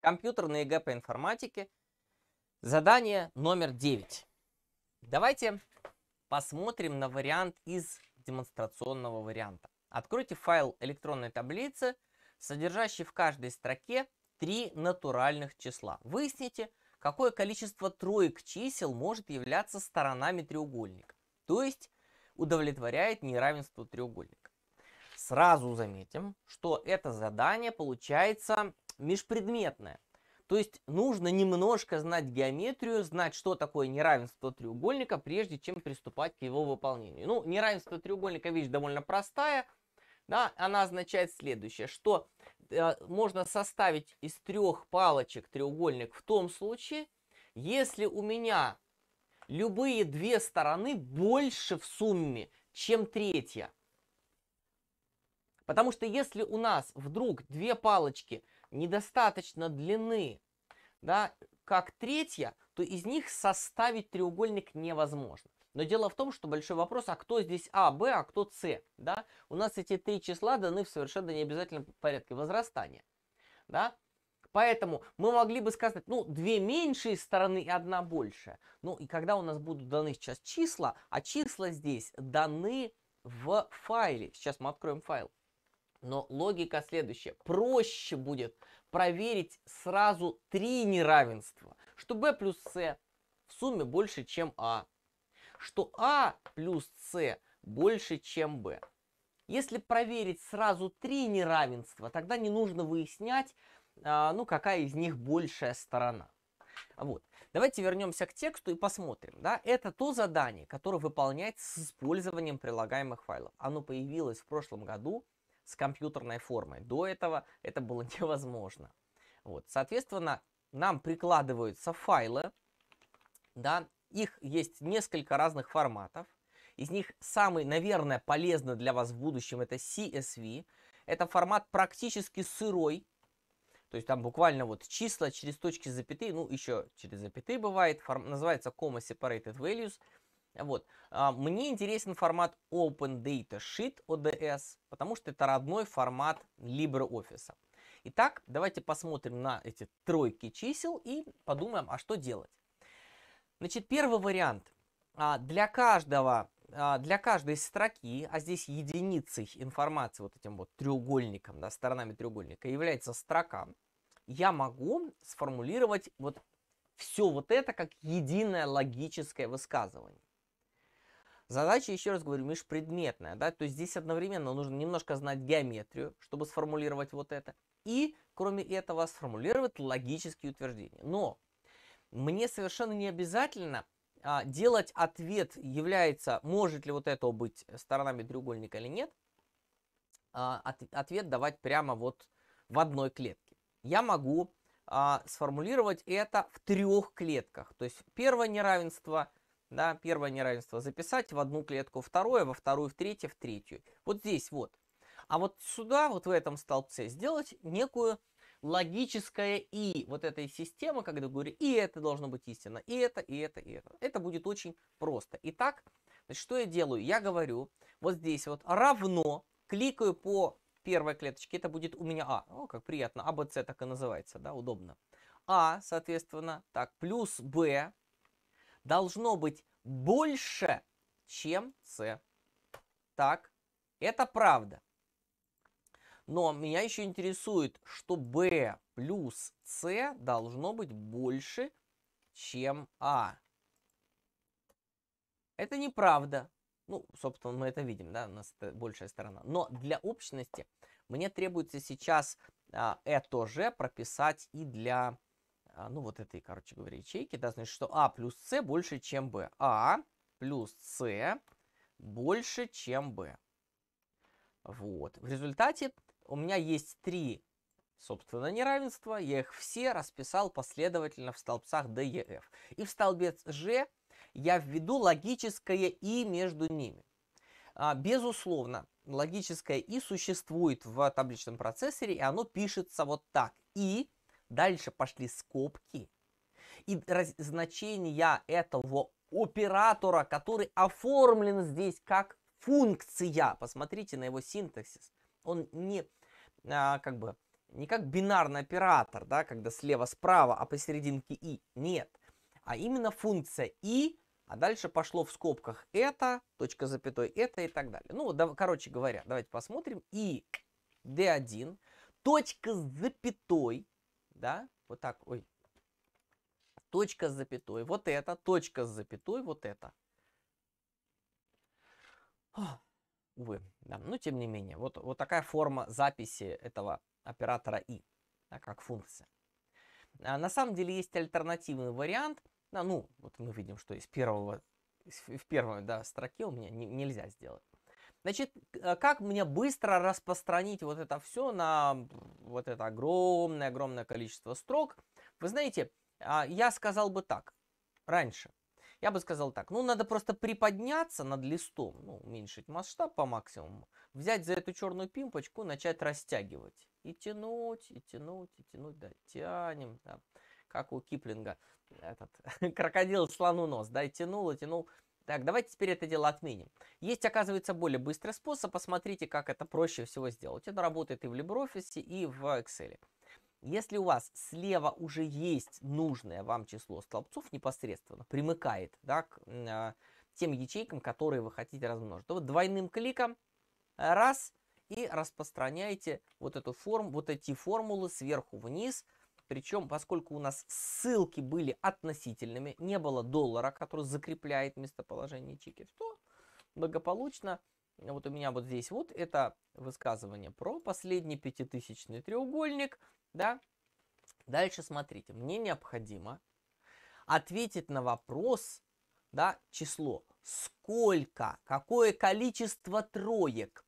Компьютерные ЕГЭ по информатике. Задание номер 9. Давайте посмотрим на вариант из демонстрационного варианта. Откройте файл электронной таблицы, содержащий в каждой строке три натуральных числа. Выясните, какое количество троек чисел может являться сторонами треугольника, то есть удовлетворяет неравенство треугольника. Сразу заметим, что это задание получается межпредметная, То есть нужно немножко знать геометрию, знать, что такое неравенство треугольника, прежде чем приступать к его выполнению. Ну, неравенство треугольника вещь довольно простая. Да, она означает следующее, что э, можно составить из трех палочек треугольник в том случае, если у меня любые две стороны больше в сумме, чем третья. Потому что если у нас вдруг две палочки – недостаточно длины, да, как третья, то из них составить треугольник невозможно. Но дело в том, что большой вопрос, а кто здесь А, Б, а кто С, да? У нас эти три числа даны в совершенно необязательном порядке возрастания, да? Поэтому мы могли бы сказать, ну, две меньшие стороны и одна большая. Ну, и когда у нас будут даны сейчас числа, а числа здесь даны в файле. Сейчас мы откроем файл. Но логика следующая. Проще будет проверить сразу три неравенства. Что b плюс c в сумме больше, чем а. Что а плюс c больше, чем b. Если проверить сразу три неравенства, тогда не нужно выяснять, а, ну, какая из них большая сторона. Вот. Давайте вернемся к тексту и посмотрим. Да? Это то задание, которое выполняется с использованием прилагаемых файлов. Оно появилось в прошлом году с компьютерной формой. До этого это было невозможно. Вот. Соответственно, нам прикладываются файлы, да, их есть несколько разных форматов. Из них самый, наверное, полезный для вас в будущем это CSV. Это формат практически сырой, то есть там буквально вот числа через точки запятые, ну еще через запятые бывает, форм, называется comma separated values. Вот. А, мне интересен формат Open Data Sheet ODS, потому что это родной формат LibreOffice. Итак, давайте посмотрим на эти тройки чисел и подумаем, а что делать. Значит, первый вариант. А, для каждого а, для каждой строки, а здесь единицей информации, вот этим вот треугольником, да, сторонами треугольника, является строка, я могу сформулировать вот все вот это как единое логическое высказывание. Задача, еще раз говорю, Миш, предметная, да, то есть здесь одновременно нужно немножко знать геометрию, чтобы сформулировать вот это, и, кроме этого, сформулировать логические утверждения. Но мне совершенно не обязательно а, делать ответ, является, может ли вот это быть сторонами треугольника или нет, а, от, ответ давать прямо вот в одной клетке. Я могу а, сформулировать это в трех клетках. То есть первое неравенство – да, первое неравенство записать в одну клетку, второе, во вторую, в третью, в третью. Вот здесь вот. А вот сюда, вот в этом столбце, сделать некую логическое «и» вот этой системы, когда говорю «и это должно быть истина», «и это», «и это», «и это». Это будет очень просто. Итак, значит, что я делаю? Я говорю вот здесь вот «равно», кликаю по первой клеточке, это будет у меня «а». О, как приятно, «а», так и называется, да, удобно. «а», соответственно, так, плюс «б», должно быть больше, чем С. Так, это правда. Но меня еще интересует, что B плюс С должно быть больше, чем А. Это неправда. Ну, собственно, мы это видим, да, у нас это большая сторона. Но для общности мне требуется сейчас а, это же прописать и для а, ну вот этой, короче говоря, ячейки, да, значит, что А плюс С больше, чем Б. А плюс С больше, чем Б. Вот. В результате у меня есть три, собственно, неравенства. Я их все расписал последовательно в столбцах D, E, F. И в столбец G я введу логическое И между ними. А, безусловно, логическое И существует в табличном процессоре, и оно пишется вот так. И Дальше пошли скобки. И значения этого оператора, который оформлен здесь как функция. Посмотрите на его синтаксис. Он не а, как бы не как бинарный оператор, да, когда слева справа, а посерединке и. Нет. А именно функция и, а дальше пошло в скобках это, точка запятой это и так далее. Ну, да, короче говоря, давайте посмотрим. И d1, точка с запятой, да, вот так, ой, точка с запятой, вот это, точка с запятой, вот это. О, увы, да, но тем не менее, вот, вот такая форма записи этого оператора и, да, как функция. А на самом деле есть альтернативный вариант, да, ну, вот мы видим, что из первого, в первой да, строке у меня не, нельзя сделать. Значит, э, как мне быстро распространить вот это все на вот это огромное-огромное количество строк? Вы знаете, а, я сказал бы так раньше. Я бы сказал так, ну надо просто приподняться над листом, ну, уменьшить масштаб по максимуму, взять за эту черную пимпочку, начать растягивать. И тянуть, и тянуть, и тянуть, да, тянем, да. Как у Киплинга, этот, крокодил слону нос, да, и тянул, и тянул. Так, давайте теперь это дело отменим. Есть, оказывается, более быстрый способ. Посмотрите, как это проще всего сделать. Это работает и в LibreOffice, и в Excel. Если у вас слева уже есть нужное вам число столбцов непосредственно, примыкает да, к э, тем ячейкам, которые вы хотите размножить, то вот двойным кликом раз и распространяете вот эту форму, вот эти формулы сверху вниз – причем, поскольку у нас ссылки были относительными, не было доллара, который закрепляет местоположение чеков, то благополучно, вот у меня вот здесь вот это высказывание про последний пятитысячный треугольник, да. Дальше смотрите, мне необходимо ответить на вопрос, да, число, сколько, какое количество троек,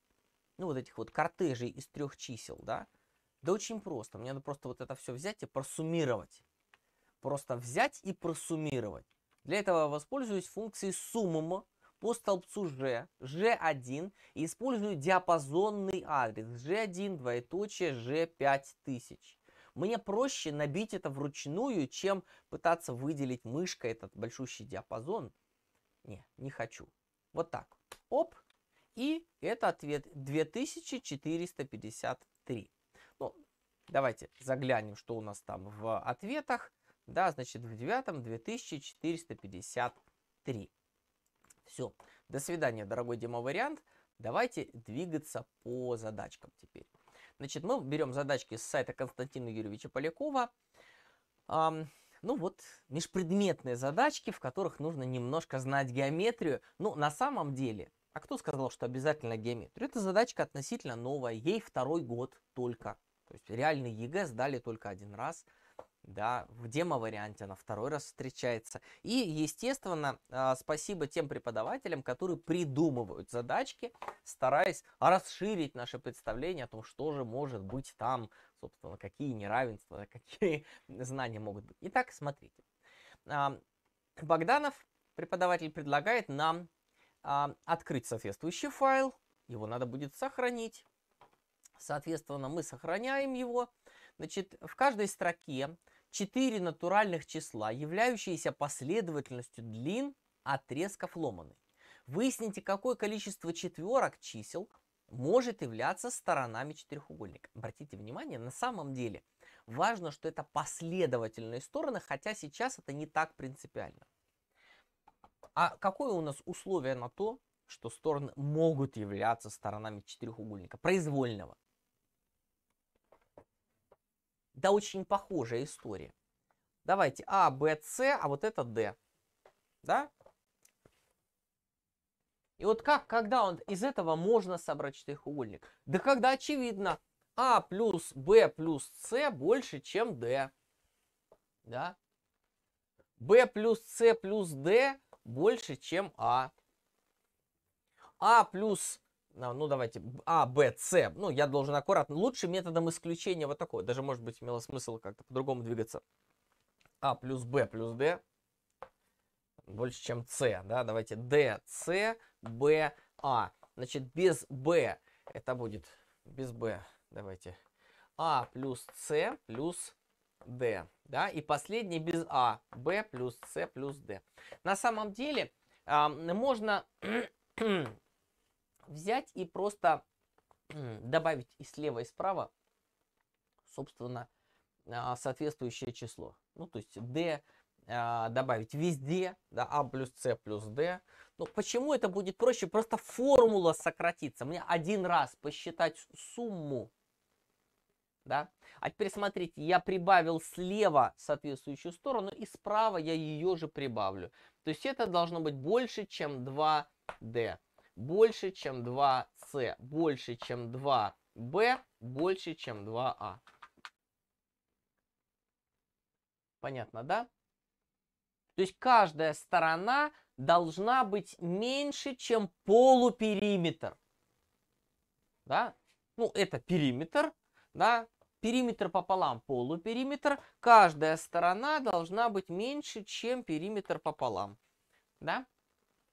ну вот этих вот кортежей из трех чисел, да, да очень просто. Мне надо просто вот это все взять и просуммировать. Просто взять и просуммировать. Для этого я воспользуюсь функцией сумма по столбцу G, G1 и использую диапазонный адрес G1, двоеточие, G5000. Мне проще набить это вручную, чем пытаться выделить мышкой этот большущий диапазон. Не, не хочу. Вот так. Оп. И это ответ 2453. Давайте заглянем, что у нас там в ответах. Да, значит, в девятом 2453. Все. До свидания, дорогой демо-вариант. Давайте двигаться по задачкам теперь. Значит, мы берем задачки с сайта Константина Юрьевича Полякова. Эм, ну вот, межпредметные задачки, в которых нужно немножко знать геометрию. Ну, на самом деле, а кто сказал, что обязательно геометрию? Это задачка относительно новая, ей второй год только. То есть реальный ЕГЭ сдали только один раз, да, в демо-варианте она второй раз встречается. И, естественно, а, спасибо тем преподавателям, которые придумывают задачки, стараясь расширить наше представление о том, что же может быть там, собственно, какие неравенства, какие знания могут быть. Итак, смотрите. А, Богданов, преподаватель, предлагает нам а, открыть соответствующий файл, его надо будет сохранить, Соответственно, мы сохраняем его. Значит, в каждой строке 4 натуральных числа, являющиеся последовательностью длин отрезков ломаной. Выясните, какое количество четверок чисел может являться сторонами четырехугольника. Обратите внимание, на самом деле важно, что это последовательные стороны, хотя сейчас это не так принципиально. А какое у нас условие на то, что стороны могут являться сторонами четырехугольника? Произвольного. Да очень похожая история. Давайте А, Б, С, а вот это Д. Да? И вот как, когда он, из этого можно собрать четырехугольник? Да когда очевидно, А плюс Б плюс С больше, чем Д. Да? Б плюс С плюс Д больше, чем А. А плюс ну давайте, А, Б, С, ну я должен аккуратно, лучше методом исключения вот такой, даже может быть имело смысл как-то по-другому двигаться. А плюс Б плюс Д больше, чем С, да, давайте Д, С, Б, А. Значит, без Б это будет, без Б, давайте, А плюс С плюс Д, Да? И последний без А. Б плюс С плюс Д. На самом деле э, можно взять и просто добавить и слева, и справа, собственно, а, соответствующее число. Ну, то есть D а, добавить везде, да, А плюс С плюс D. Но почему это будет проще? Просто формула сократится. Мне один раз посчитать сумму, да. А теперь смотрите, я прибавил слева соответствующую сторону, и справа я ее же прибавлю. То есть это должно быть больше, чем 2D больше, чем 2С, больше, чем 2Б, больше, чем 2А. А. Понятно, да? То есть каждая сторона должна быть меньше, чем полупериметр. Да? Ну, это периметр, да? Периметр пополам, полупериметр. Каждая сторона должна быть меньше, чем периметр пополам. Да?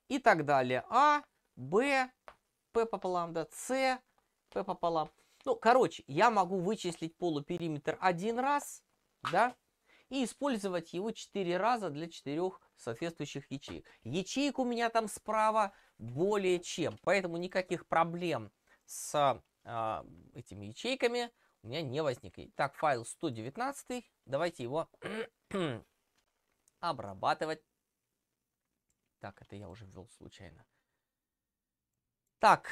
И так далее. А, Б, П пополам, да, С, П пополам. Ну, короче, я могу вычислить полупериметр один раз, да, и использовать его 4 раза для 4 соответствующих ячеек. Ячеек у меня там справа более чем, поэтому никаких проблем с э, этими ячейками у меня не возникнет. Так, файл 119, давайте его обрабатывать. Так, это я уже ввел случайно. Так,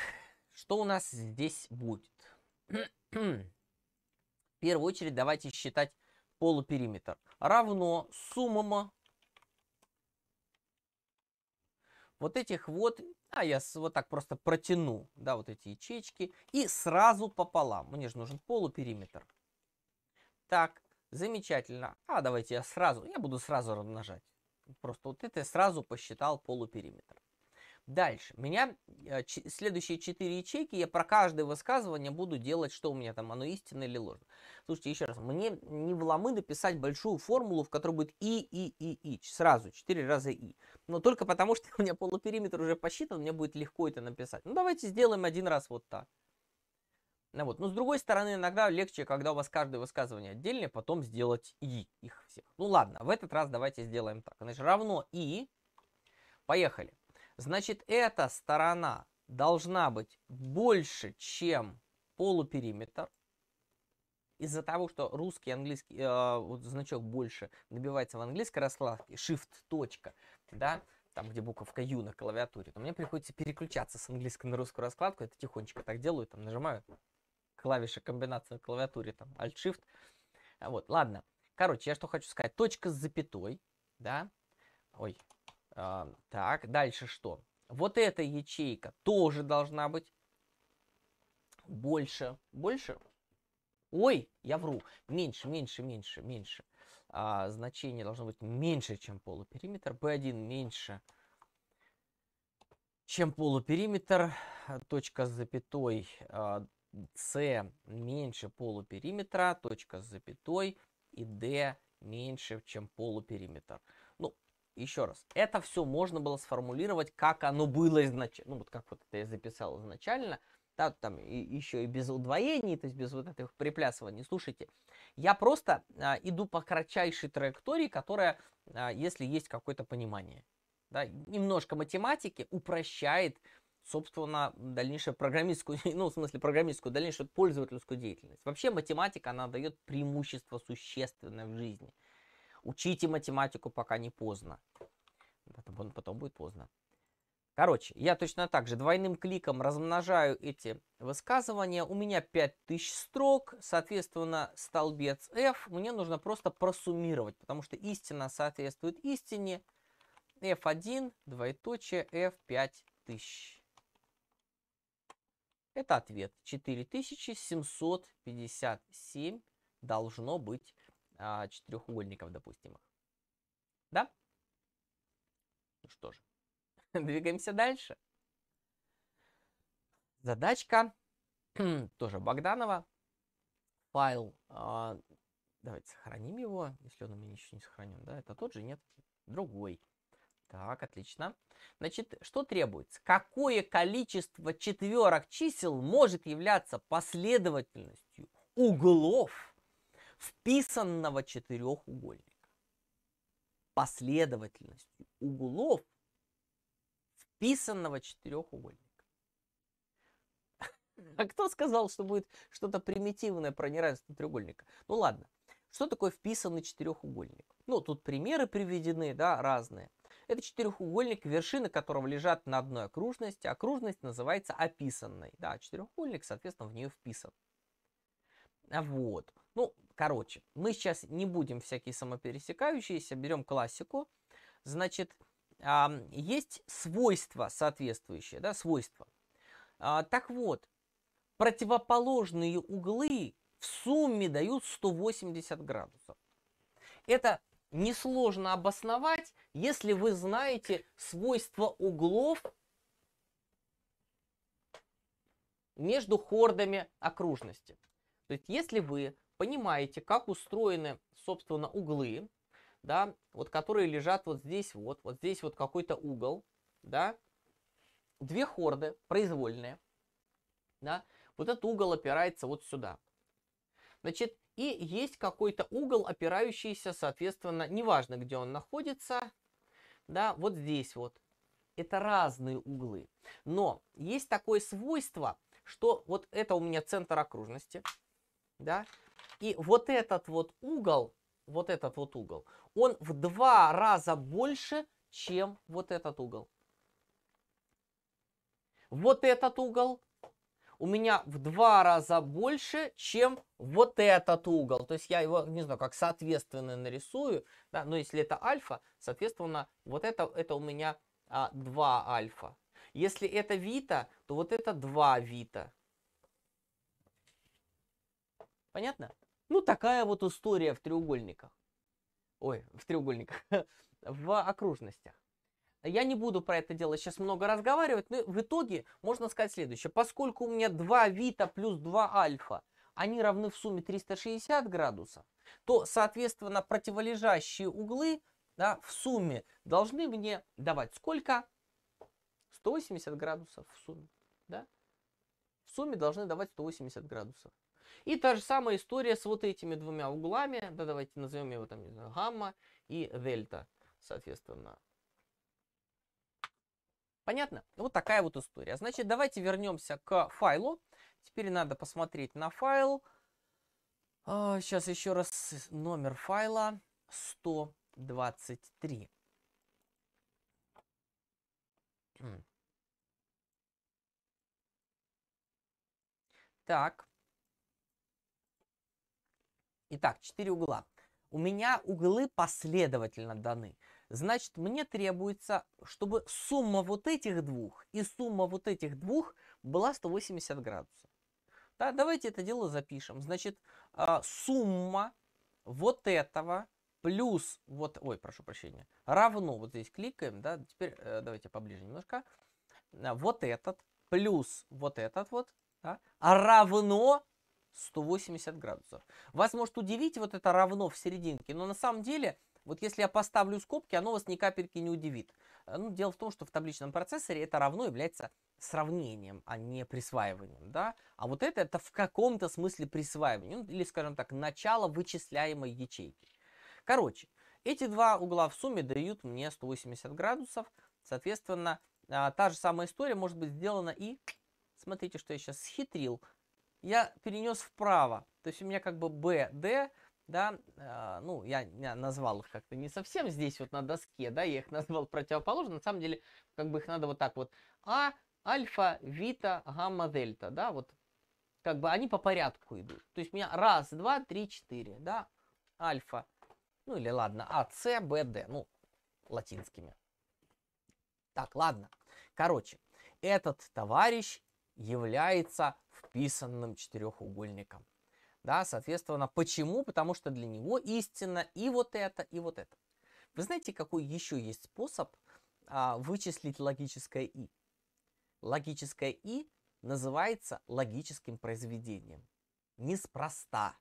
что у нас здесь будет? В первую очередь давайте считать полупериметр. Равно сумма вот этих вот, а я вот так просто протяну, да, вот эти ячейки, и сразу пополам. Мне же нужен полупериметр. Так, замечательно. А, давайте я сразу, я буду сразу размножать. Просто вот это я сразу посчитал полупериметр. Дальше. Меня э, следующие четыре ячейки, я про каждое высказывание буду делать, что у меня там, оно истинно или ложно. Слушайте, еще раз, мне не в ломы написать большую формулу, в которой будет и, и, и, и, сразу, четыре раза и. Но только потому, что у меня полупериметр уже посчитан, мне будет легко это написать. Ну, давайте сделаем один раз вот так. Ну, вот. Но с другой стороны, иногда легче, когда у вас каждое высказывание отдельное, потом сделать и их всех. Ну ладно, в этот раз давайте сделаем так. Значит, равно и. Поехали. Значит, эта сторона должна быть больше, чем полупериметр. Из-за того, что русский английский э, вот значок больше добивается в английской раскладке, shift точка, да, там, где буковка U на клавиатуре, то мне приходится переключаться с английской на русскую раскладку. Это тихонечко так делаю, там нажимаю клавиши комбинации на клавиатуре, там Alt-Shift. Вот, ладно. Короче, я что хочу сказать. Точка с запятой, да. Ой, а, так, дальше что? Вот эта ячейка тоже должна быть больше. Больше? Ой, я вру. Меньше, меньше, меньше, меньше. А, значение должно быть меньше, чем полупериметр. B1 меньше, чем полупериметр. Точка с запятой а, С меньше полупериметра. Точка с запятой. И D меньше, чем полупериметр еще раз, это все можно было сформулировать, как оно было изначально, ну вот как вот это я записал изначально, да, там и, еще и без удвоений, то есть без вот этих приплясываний. Слушайте, я просто а, иду по кратчайшей траектории, которая, а, если есть какое-то понимание, да, немножко математики упрощает, собственно, дальнейшую программистскую, ну, в смысле, программистскую, дальнейшую пользовательскую деятельность. Вообще математика, она дает преимущество существенное в жизни – Учите математику, пока не поздно. Потом, потом будет поздно. Короче, я точно так же двойным кликом размножаю эти высказывания. У меня 5000 строк, соответственно, столбец f мне нужно просто просуммировать, потому что истина соответствует истине. f1, двоеточие, f5000. Это ответ. 4757 должно быть а, четырехугольников допустимых. Да? Ну что же, двигаемся дальше. Задачка тоже Богданова. Файл, а, давайте сохраним его, если он у меня еще не сохранен. Да, это тот же, нет, другой. Так, отлично. Значит, что требуется? Какое количество четверок чисел может являться последовательностью углов вписанного четырехугольника. Последовательностью углов вписанного четырехугольника. А кто сказал, что будет что-то примитивное про неравенство треугольника? Ну ладно. Что такое вписанный четырехугольник? Ну, тут примеры приведены, да, разные. Это четырехугольник, вершины которого лежат на одной окружности. Окружность называется описанной. Да, четырехугольник, соответственно, в нее вписан. А вот. Ну, Короче, мы сейчас не будем всякие самопересекающиеся, берем классику. Значит, есть свойства соответствующие, да, свойства. А, так вот, противоположные углы в сумме дают 180 градусов. Это несложно обосновать, если вы знаете свойства углов между хордами окружности. То есть, если вы понимаете, как устроены, собственно, углы, да, вот которые лежат вот здесь вот, вот здесь вот какой-то угол, да, две хорды произвольные, да, вот этот угол опирается вот сюда. Значит, и есть какой-то угол, опирающийся, соответственно, неважно, где он находится, да, вот здесь вот. Это разные углы. Но есть такое свойство, что вот это у меня центр окружности, да, и вот этот вот угол, вот этот вот угол, он в два раза больше, чем вот этот угол. Вот этот угол у меня в два раза больше, чем вот этот угол. То есть я его, не знаю, как соответственно нарисую. Да, но если это альфа, соответственно, вот это, это у меня а, 2 альфа. Если это вита, то вот это 2 вита. Понятно? Ну, такая вот история в треугольниках. Ой, в треугольниках. в окружностях. Я не буду про это дело сейчас много разговаривать, но в итоге можно сказать следующее. Поскольку у меня 2 вита плюс 2 альфа, они равны в сумме 360 градусов, то, соответственно, противолежащие углы да, в сумме должны мне давать сколько? 180 градусов в сумме. Да? В сумме должны давать 180 градусов. И та же самая история с вот этими двумя углами, да давайте назовем его там, не знаю, гамма и дельта, соответственно. Понятно? Вот такая вот история. Значит, давайте вернемся к файлу. Теперь надо посмотреть на файл. Сейчас а, еще раз номер файла 123. Так. Итак, 4 угла. У меня углы последовательно даны. Значит, мне требуется, чтобы сумма вот этих двух и сумма вот этих двух была 180 градусов. Да, давайте это дело запишем. Значит, а, сумма вот этого плюс вот, ой, прошу прощения, равно, вот здесь кликаем, да, теперь э, давайте поближе немножко, э, вот этот плюс вот этот вот, да, а равно 180 градусов. Вас может удивить вот это равно в серединке, но на самом деле, вот если я поставлю скобки, оно вас ни капельки не удивит. Э, ну, дело в том, что в табличном процессоре это равно является сравнением, а не присваиванием, да? А вот это, это в каком-то смысле присваивание, ну, или, скажем так, начало вычисляемой ячейки. Короче, эти два угла в сумме дают мне 180 градусов, соответственно, а, та же самая история может быть сделана и... Смотрите, что я сейчас схитрил я перенес вправо. То есть у меня как бы B, D, да, э, ну, я, я назвал их как-то не совсем здесь вот на доске, да, я их назвал противоположно, на самом деле, как бы их надо вот так вот. А, альфа, вита, гамма, дельта, да, вот, как бы они по порядку идут. То есть у меня раз, два, три, четыре, да, альфа, ну или ладно, А, С, Б, Д, ну, латинскими. Так, ладно. Короче, этот товарищ является писанным четырехугольником. Да, соответственно, почему? Потому что для него истина и вот это, и вот это. Вы знаете, какой еще есть способ а, вычислить логическое «и»? Логическое «и» называется логическим произведением. Неспроста.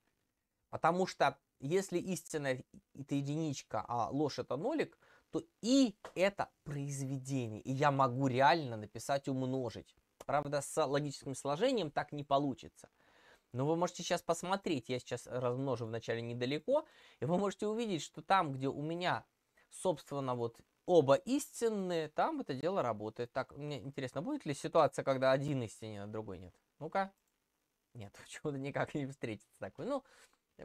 Потому что если истина это единичка, а ложь это нолик, то «и» это произведение. И я могу реально написать умножить. Правда, с логическим сложением так не получится. Но вы можете сейчас посмотреть, я сейчас размножу вначале недалеко, и вы можете увидеть, что там, где у меня, собственно, вот оба истинные, там это дело работает. Так, мне интересно, будет ли ситуация, когда один истинен, а другой нет? Ну-ка. Нет, почему-то никак не встретится такой. Ну,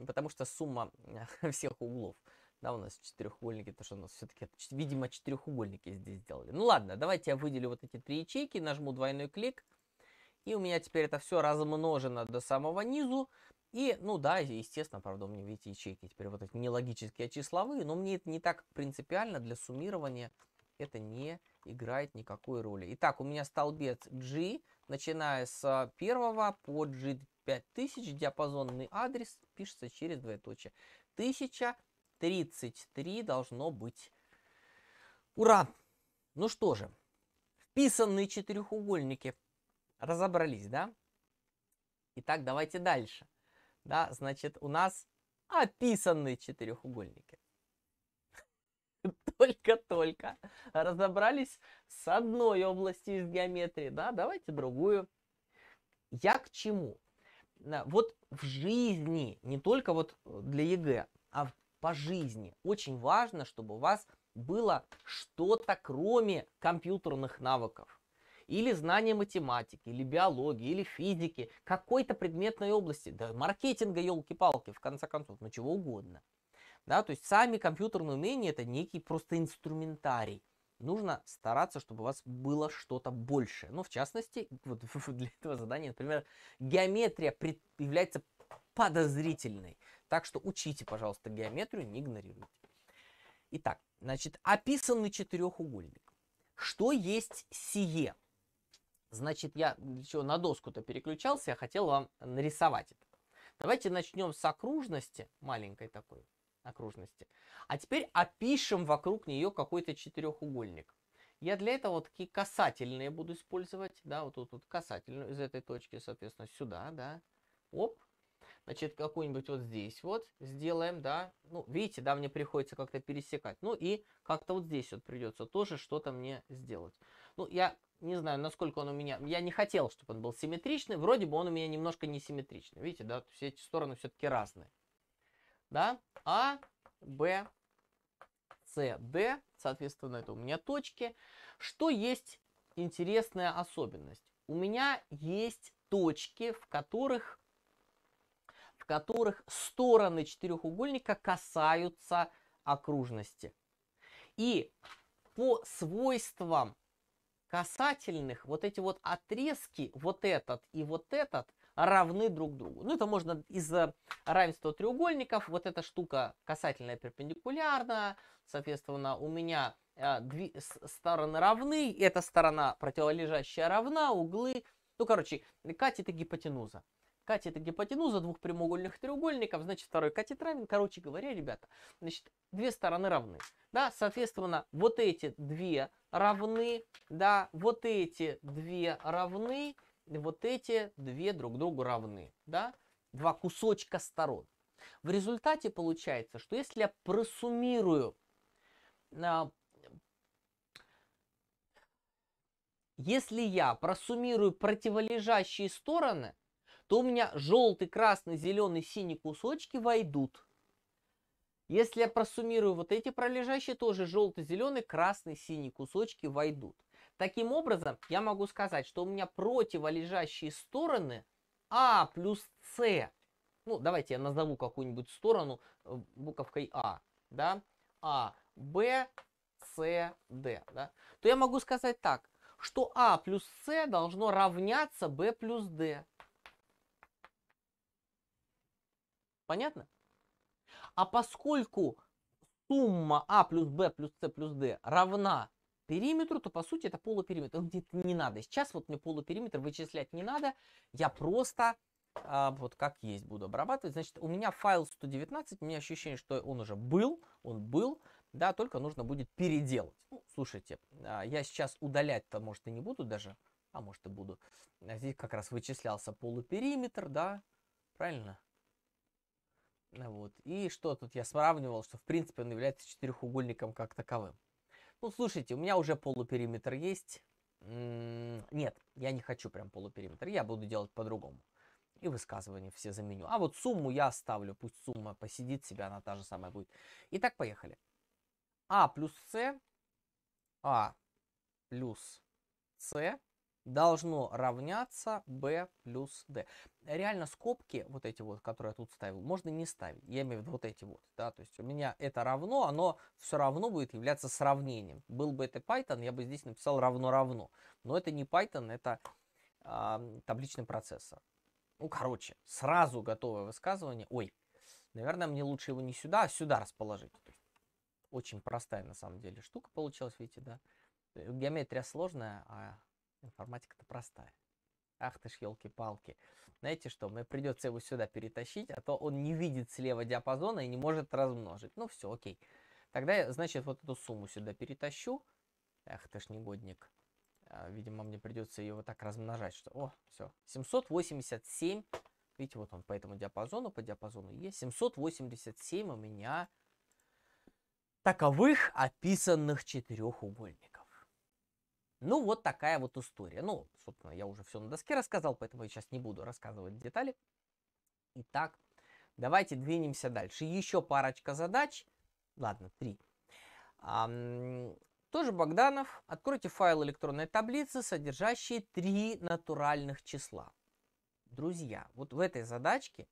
потому что сумма всех углов. Да, у нас четырехугольники, то что у нас все-таки, видимо, четырехугольники здесь сделали. Ну ладно, давайте я выделю вот эти три ячейки, нажму двойной клик. И у меня теперь это все размножено до самого низу. И, ну да, естественно, правда, у меня, видите, ячейки теперь вот эти нелогические а числовые, но мне это не так принципиально для суммирования. Это не играет никакой роли. Итак, у меня столбец G, начиная с первого по G5000, диапазонный адрес пишется через двоеточие. 1000 33 должно быть. Ура! Ну что же, вписанные четырехугольники. Разобрались, да? Итак, давайте дальше. Да, значит, у нас описанные четырехугольники. Только-только разобрались с одной области из геометрии, да, давайте другую. Я к чему? Вот в жизни, не только вот для ЕГЭ, а в по жизни. Очень важно, чтобы у вас было что-то кроме компьютерных навыков или знания математики, или биологии, или физики, какой-то предметной области, да, маркетинга, елки-палки, в конце концов, ну чего угодно. Да, то есть сами компьютерные умения это некий просто инструментарий. Нужно стараться, чтобы у вас было что-то большее. Ну, в частности, вот для этого задания, например, геометрия является подозрительной. Так что учите, пожалуйста, геометрию, не игнорируйте. Итак, значит, описанный четырехугольник. Что есть сие? Значит, я для чего на доску-то переключался, я хотел вам нарисовать это. Давайте начнем с окружности, маленькой такой окружности. А теперь опишем вокруг нее какой-то четырехугольник. Я для этого вот такие касательные буду использовать, да, вот тут вот касательную из этой точки, соответственно, сюда, да, оп, значит, какую-нибудь вот здесь вот сделаем, да. Ну, видите, да, мне приходится как-то пересекать. Ну, и как-то вот здесь вот придется тоже что-то мне сделать. Ну, я не знаю, насколько он у меня... Я не хотел, чтобы он был симметричный. Вроде бы он у меня немножко несимметричный. Видите, да, все эти стороны все-таки разные. Да, А, Б, С, Д, соответственно, это у меня точки. Что есть интересная особенность? У меня есть точки, в которых которых стороны четырехугольника касаются окружности. И по свойствам касательных вот эти вот отрезки, вот этот и вот этот, равны друг другу. Ну, это можно из э, равенства треугольников. Вот эта штука касательная перпендикулярная Соответственно, у меня э, две стороны равны. Эта сторона противолежащая равна, углы. Ну, короче, катет и гипотенуза. Катет это гипотенуза двух прямоугольных треугольников, значит, второй катет равен. Короче говоря, ребята, значит, две стороны равны. Да, соответственно, вот эти две равны, да, вот эти две равны, вот эти две друг другу равны, да, два кусочка сторон. В результате получается, что если я просуммирую, а, если я просуммирую противолежащие стороны, то у меня желтый, красный, зеленый, синий кусочки войдут. Если я просуммирую вот эти пролежащие, тоже желтый, зеленый, красный, синий кусочки войдут. Таким образом, я могу сказать, что у меня противолежащие стороны А плюс С. Ну, давайте я назову какую-нибудь сторону э, буковкой А. Да? А, Б, С, Д. Да? То я могу сказать так, что А плюс С должно равняться б плюс д. Понятно? А поскольку сумма А плюс Б плюс С плюс Д равна периметру, то по сути это полупериметр. Где не надо. Сейчас вот мне полупериметр вычислять не надо. Я просто а, вот как есть буду обрабатывать. Значит, у меня файл 119, у меня ощущение, что он уже был, он был, да, только нужно будет переделать. Ну, слушайте, а, я сейчас удалять-то, может, и не буду даже, а может, и буду. А здесь как раз вычислялся полупериметр, да, правильно? Э, вот. И что тут я сравнивал, что в принципе он является четырехугольником как таковым. Ну, слушайте, у меня уже полупериметр есть. Нет, я не хочу прям полупериметр, я буду делать по-другому. И высказывания все заменю. А вот сумму я оставлю, пусть сумма посидит себя, она та же самая будет. Итак, поехали. А плюс С, А плюс С должно равняться b плюс d. Реально скобки, вот эти вот, которые я тут ставил, можно не ставить. Я имею в виду вот эти вот, да, то есть у меня это равно, оно все равно будет являться сравнением. Был бы это Python, я бы здесь написал равно-равно. Но это не Python, это э, табличный процессор. Ну, короче, сразу готовое высказывание. Ой, наверное, мне лучше его не сюда, а сюда расположить. Очень простая, на самом деле, штука получилась, видите, да. Э, геометрия сложная, а Информатика-то простая. Ах ты ж, елки-палки. Знаете что, мне придется его сюда перетащить, а то он не видит слева диапазона и не может размножить. Ну все, окей. Тогда значит, вот эту сумму сюда перетащу. Ах ты ж негодник. А, видимо, мне придется ее вот так размножать. Что... О, все. 787. Видите, вот он по этому диапазону, по диапазону Е. 787 у меня таковых описанных четырехугольников. Ну, вот такая вот история. Ну, собственно, я уже все на доске рассказал, поэтому я сейчас не буду рассказывать детали. Итак, давайте двинемся дальше. Еще парочка задач. Ладно, три. А, тоже Богданов. Откройте файл электронной таблицы, содержащий три натуральных числа. Друзья, вот в этой задачке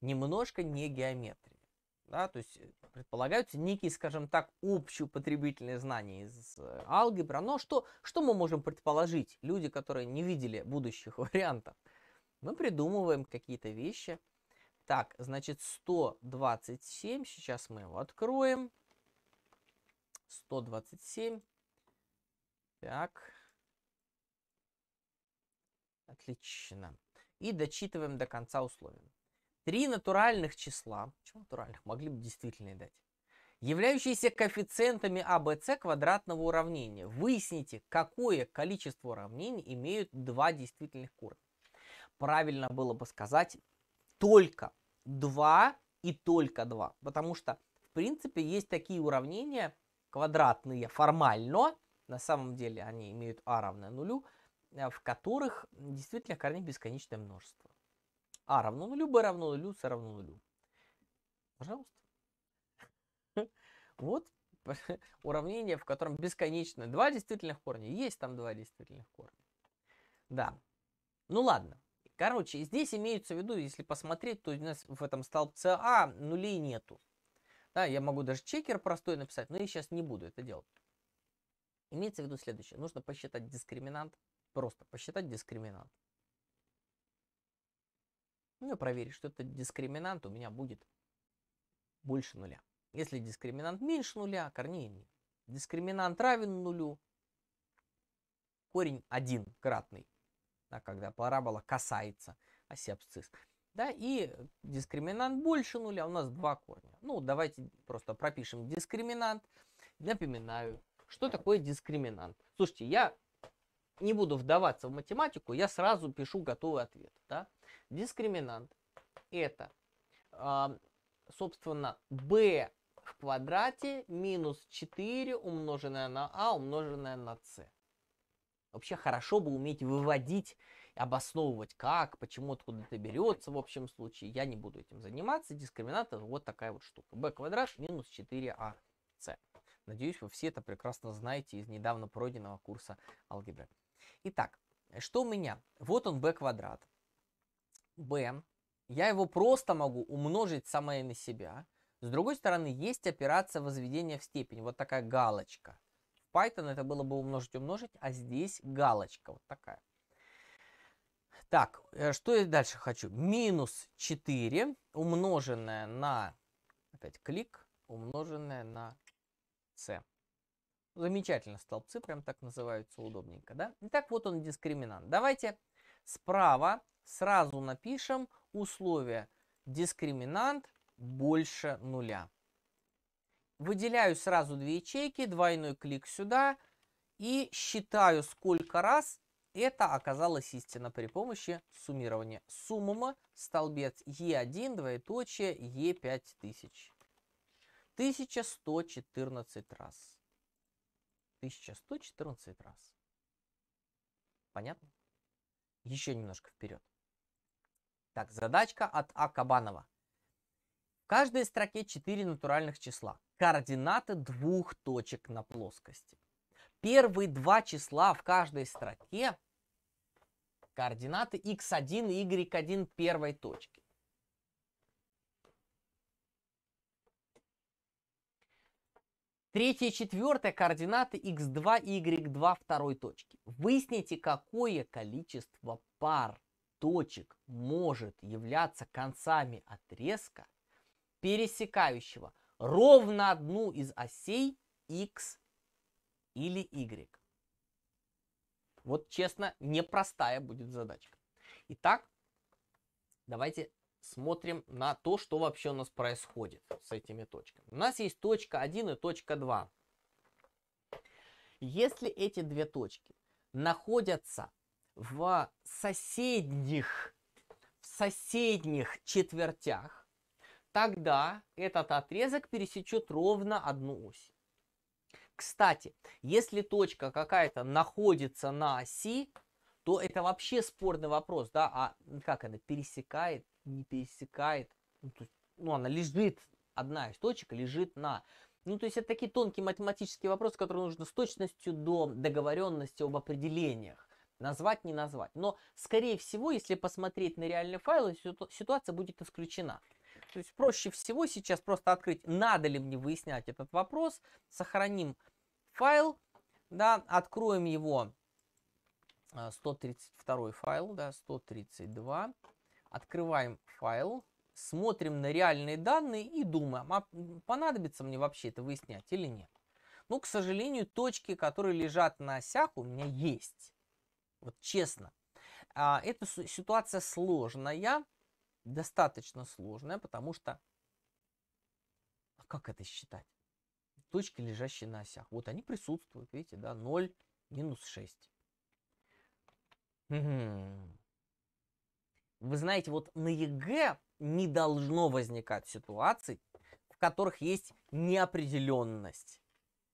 немножко не геометрия. Да, то есть э, предполагаются некие, скажем так, общие потребительные знания из э, алгебра. Но что, что мы можем предположить, люди, которые не видели будущих вариантов? Мы придумываем какие-то вещи. Так, значит, 127, сейчас мы его откроем. 127. Так. Отлично. И дочитываем до конца условия. Три натуральных числа, почему натуральных, могли бы действительные дать, являющиеся коэффициентами АБЦ квадратного уравнения. Выясните, какое количество уравнений имеют два действительных корня. Правильно было бы сказать только два и только два потому что в принципе есть такие уравнения квадратные формально, на самом деле они имеют А равное нулю, э, в которых действительно корней бесконечное множество. А равно нулю, b равно нулю, c равно нулю. Пожалуйста. Вот уравнение, в котором бесконечно два действительных корня. Есть там два действительных корня. Да. Ну ладно. Короче, здесь имеется в виду, если посмотреть, то у нас в этом столбце А нулей нету. Да, я могу даже чекер простой написать, но я сейчас не буду это делать. Имеется в виду следующее. Нужно посчитать дискриминант. Просто посчитать дискриминант. Ну, проверить, что это дискриминант у меня будет больше нуля. Если дискриминант меньше нуля, корней нет. Дискриминант равен нулю, корень один кратный, да, когда парабола касается оси абсцисс. Да, и дискриминант больше нуля, у нас два корня. Ну, давайте просто пропишем дискриминант. Напоминаю, что такое дискриминант. Слушайте, я не буду вдаваться в математику, я сразу пишу готовый ответ. Да? Дискриминант это, э, собственно, b в квадрате минус 4 умноженное на а умноженное на c. Вообще хорошо бы уметь выводить, обосновывать как, почему, откуда это берется в общем случае. Я не буду этим заниматься. Дискриминант это вот такая вот штука. b квадрат минус 4ac. А Надеюсь, вы все это прекрасно знаете из недавно пройденного курса алгебры. Итак, что у меня? Вот он b квадрат. b, я его просто могу умножить самое на себя. С другой стороны, есть операция возведения в степень, вот такая галочка. В Python это было бы умножить, умножить, а здесь галочка вот такая. Так, э, что я дальше хочу? Минус 4 умноженное на, опять клик, умноженное на c. Замечательно, столбцы прям так называются удобненько, да? Итак, вот он дискриминант. Давайте справа сразу напишем условие дискриминант больше нуля. Выделяю сразу две ячейки, двойной клик сюда и считаю, сколько раз это оказалось истина при помощи суммирования. Сумма столбец Е1, двоеточие Е5000. 1114 раз. 1114 раз. Понятно? Еще немножко вперед. Так, задачка от А. Кабанова. В каждой строке 4 натуральных числа. Координаты двух точек на плоскости. Первые два числа в каждой строке координаты x1 и y1 первой точки. Третье и четвертое координаты x2 y2 второй точки. Выясните, какое количество пар точек может являться концами отрезка, пересекающего ровно одну из осей x или y. Вот, честно, непростая будет задачка. Итак, давайте смотрим на то, что вообще у нас происходит с этими точками. У нас есть точка 1 и точка 2. Если эти две точки находятся в соседних, в соседних четвертях, тогда этот отрезок пересечет ровно одну ось. Кстати, если точка какая-то находится на оси, то это вообще спорный вопрос, да, а как она пересекает не пересекает, ну, то есть, ну она лежит, одна из точек лежит на. Ну, то есть это такие тонкие математические вопросы, которые нужно с точностью до договоренности об определениях. Назвать, не назвать. Но, скорее всего, если посмотреть на реальные файлы, ситуация будет исключена. То есть проще всего сейчас просто открыть, надо ли мне выяснять этот вопрос. Сохраним файл, да, откроем его 132 а, файл, да, 132. Открываем файл, смотрим на реальные данные и думаем, а понадобится мне вообще это выяснять или нет. Ну, к сожалению, точки, которые лежат на осях, у меня есть. Вот честно. А, эта ситуация сложная, достаточно сложная, потому что... А как это считать? Точки, лежащие на осях. Вот они присутствуют, видите, да, 0, минус 6. Вы знаете, вот на ЕГЭ не должно возникать ситуаций, в которых есть неопределенность.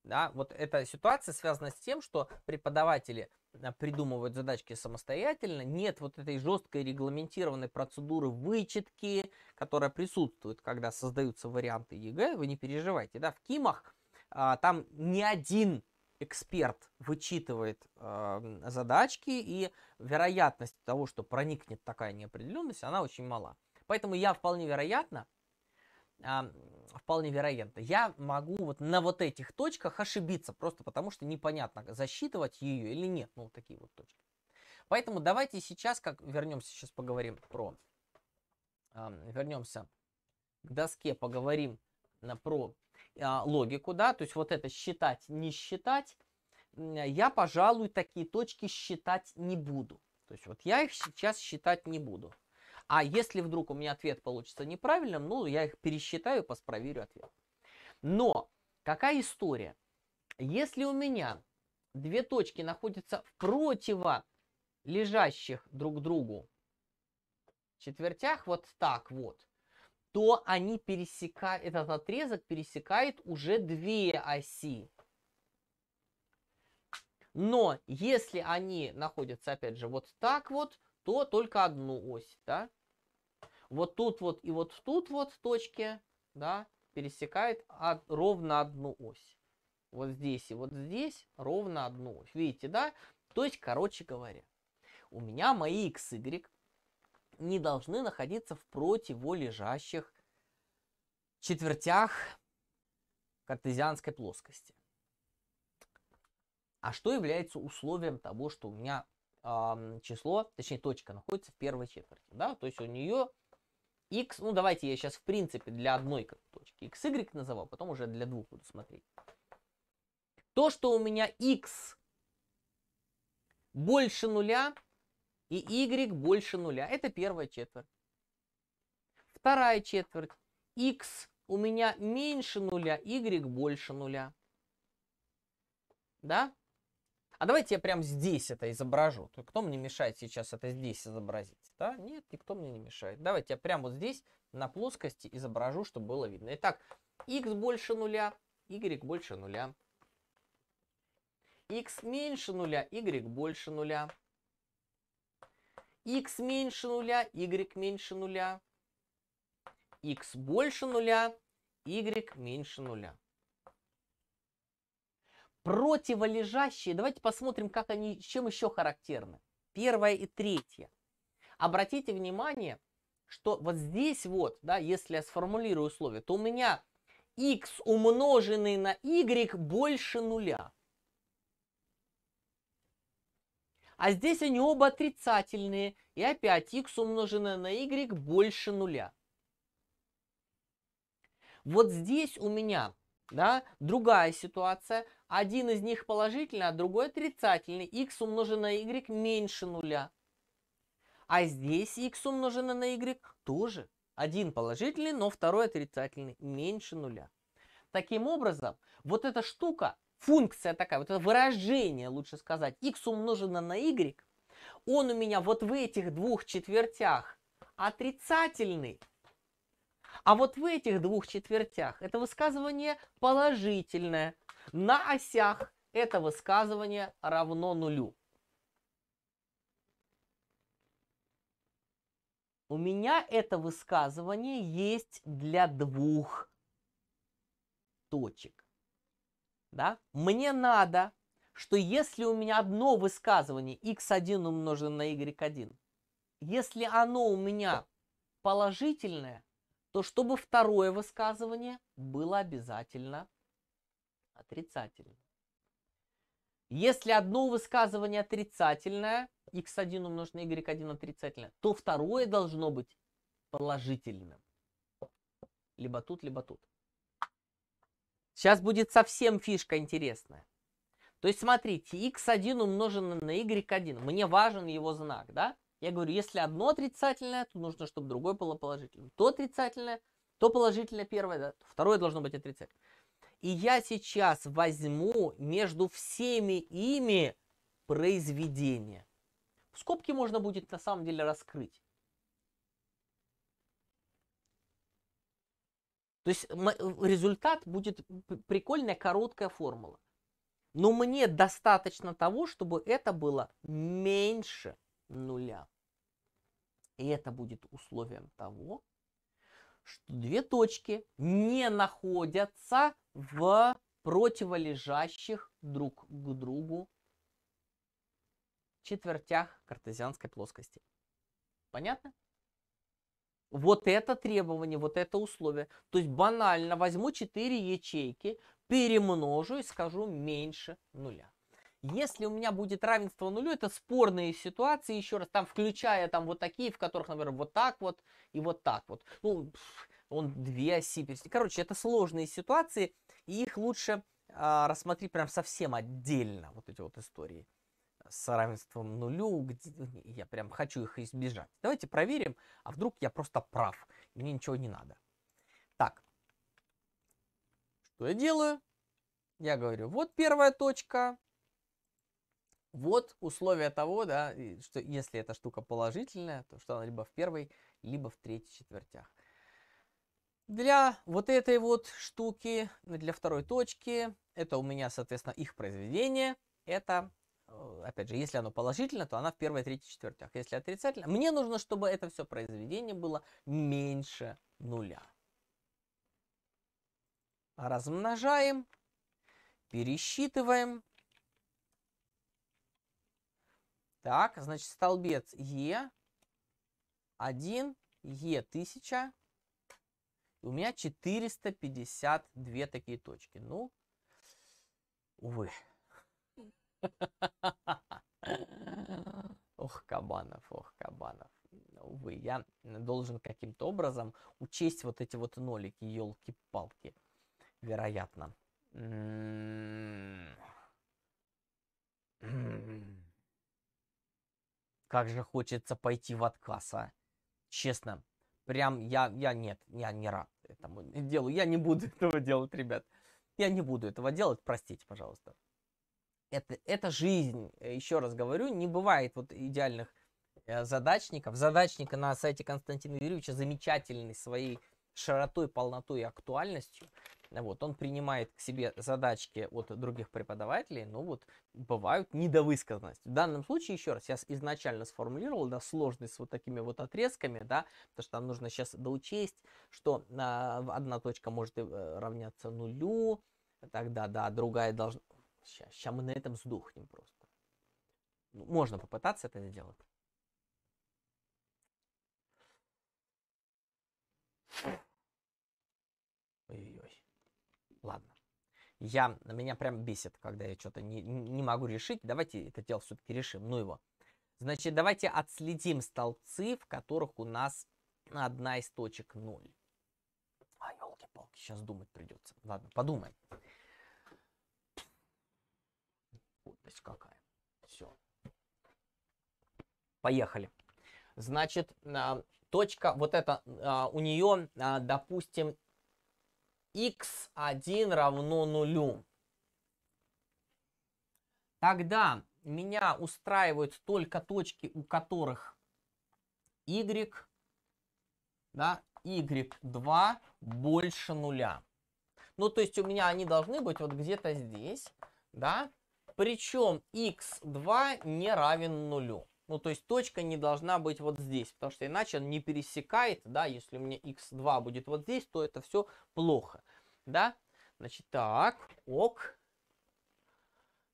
Да, вот эта ситуация связана с тем, что преподаватели а, придумывают задачки самостоятельно, нет вот этой жесткой регламентированной процедуры вычетки, которая присутствует, когда создаются варианты ЕГЭ, вы не переживайте, да, в КИМах а, там ни один эксперт вычитывает э, задачки, и вероятность того, что проникнет такая неопределенность, она очень мала. Поэтому я вполне вероятно, э, вполне вероятно, я могу вот на вот этих точках ошибиться, просто потому что непонятно, засчитывать ее или нет, ну, такие вот точки. Поэтому давайте сейчас, как вернемся, сейчас поговорим про, э, эм, вернемся к доске, поговорим на, про а, логику, да, то есть вот это считать, не считать, я, пожалуй, такие точки считать не буду. То есть вот я их сейчас считать не буду. А если вдруг у меня ответ получится неправильным, ну, я их пересчитаю, поспроверю ответ. Но какая история? Если у меня две точки находятся в противолежащих друг другу четвертях, вот так вот, то они пересекают, этот отрезок пересекает уже две оси. Но если они находятся, опять же, вот так вот, то только одну ось, да? Вот тут вот и вот тут вот точки, да, пересекает от, ровно одну ось. Вот здесь и вот здесь ровно одну ось. Видите, да? То есть, короче говоря, у меня мои x, y не должны находиться в противолежащих четвертях картезианской плоскости. А что является условием того, что у меня э, число, точнее точка находится в первой четверти, да, то есть у нее x, ну давайте я сейчас в принципе для одной точки x, y назову, а потом уже для двух буду смотреть. То, что у меня x больше нуля, и y больше нуля. Это первая четверть. Вторая четверть. x у меня меньше нуля, y больше нуля. Да? А давайте я прям здесь это изображу. Кто мне мешает сейчас это здесь изобразить? Да? Нет, никто мне не мешает. Давайте я прямо вот здесь на плоскости изображу, чтобы было видно. Итак, x больше нуля, y больше нуля. x меньше нуля, y больше нуля x меньше нуля, y меньше нуля, x больше нуля, y меньше нуля. Противолежащие, давайте посмотрим, как они, чем еще характерны. Первое и третье. Обратите внимание, что вот здесь вот, да, если я сформулирую условие, то у меня x умноженный на y больше нуля. А здесь они оба отрицательные. И опять x умноженное на y больше нуля. Вот здесь у меня да, другая ситуация. Один из них положительный, а другой отрицательный. x умноженное на y меньше нуля. А здесь x умноженное на y тоже. Один положительный, но второй отрицательный, меньше нуля. Таким образом, вот эта штука функция такая, вот это выражение, лучше сказать, x умножено на y, он у меня вот в этих двух четвертях отрицательный, а вот в этих двух четвертях это высказывание положительное. На осях это высказывание равно нулю. У меня это высказывание есть для двух точек да, мне надо, что если у меня одно высказывание x1 умножено на y1, если оно у меня положительное, то чтобы второе высказывание было обязательно отрицательным. Если одно высказывание отрицательное, x1 умножено на y1 отрицательное, то второе должно быть положительным. Либо тут, либо тут. Сейчас будет совсем фишка интересная. То есть смотрите, x1 умножено на y1. Мне важен его знак, да? Я говорю, если одно отрицательное, то нужно, чтобы другое было положительным. То отрицательное, то положительное первое, да? второе должно быть отрицательным. И я сейчас возьму между всеми ими произведение. В скобки можно будет на самом деле раскрыть. То есть э, результат будет прикольная короткая формула. Но мне достаточно того, чтобы это было меньше нуля. И это будет условием того, что две точки не находятся в противолежащих друг к другу четвертях картезианской плоскости. Понятно? Вот это требование, вот это условие. То есть банально возьму 4 ячейки, перемножу и скажу меньше нуля. Если у меня будет равенство нулю, это спорные ситуации, еще раз, там включая там вот такие, в которых, например, вот так вот и вот так вот. Ну, он две оси пересекает. Короче, это сложные ситуации, и их лучше а, рассмотреть прям совсем отдельно, вот эти вот истории с равенством нулю, где... Ну, я прям хочу их избежать. Давайте проверим, а вдруг я просто прав, мне ничего не надо. Так, что я делаю? Я говорю, вот первая точка, вот условия того, да, что если эта штука положительная, то что она либо в первой, либо в третьей четвертях. Для вот этой вот штуки, для второй точки, это у меня, соответственно, их произведение, это Э, опять же, если оно положительно, то она в первой, третьей, четвертях, Если отрицательно, мне нужно, чтобы это все произведение было меньше нуля. Размножаем, пересчитываем. Так, значит, столбец Е, 1, Е 1000. у меня 452 такие точки. Ну, увы. Ох, Кабанов, ох, Кабанов. Увы, я должен каким-то образом учесть вот эти вот нолики, елки-палки. Вероятно. М-м-м. Как же хочется пойти в отказ, а? Честно, прям я, я нет, я не рад этому делу. Я не буду этого делать, ребят. Я не буду этого делать, простите, пожалуйста это, это жизнь. Э, еще раз говорю, не бывает вот идеальных э, задачников. Задачник на сайте Константина Юрьевича замечательный своей широтой, полнотой и актуальностью. Вот, он принимает к себе задачки от других преподавателей, но вот бывают недовысказанности. В данном случае, еще раз, я изначально сформулировал, да, сложность с вот такими вот отрезками, да, потому что там нужно сейчас доучесть, что а, одна точка может э, равняться нулю, тогда, да, другая должна Сейчас, сейчас мы на этом сдохнем просто. Ну, можно попытаться это сделать. Ой-ой-ой. Ладно. Я, меня прям бесит, когда я что-то не, не могу решить. Давайте это дело все-таки решим. Ну его. Значит, давайте отследим столбцы, в которых у нас одна из точек 0. А, елки-палки, сейчас думать придется. Ладно, подумаем. Глупость какая. Все. Поехали. Значит, а, точка, вот это, а, у нее, а, допустим, x1 равно нулю. Тогда меня устраивают только точки, у которых y, да, y2 больше нуля. Ну, то есть у меня они должны быть вот где-то здесь, да, причем x2 не равен нулю. Ну, то есть точка не должна быть вот здесь, потому что иначе он не пересекает, да, если у меня x2 будет вот здесь, то это все плохо, да. Значит, так, ок.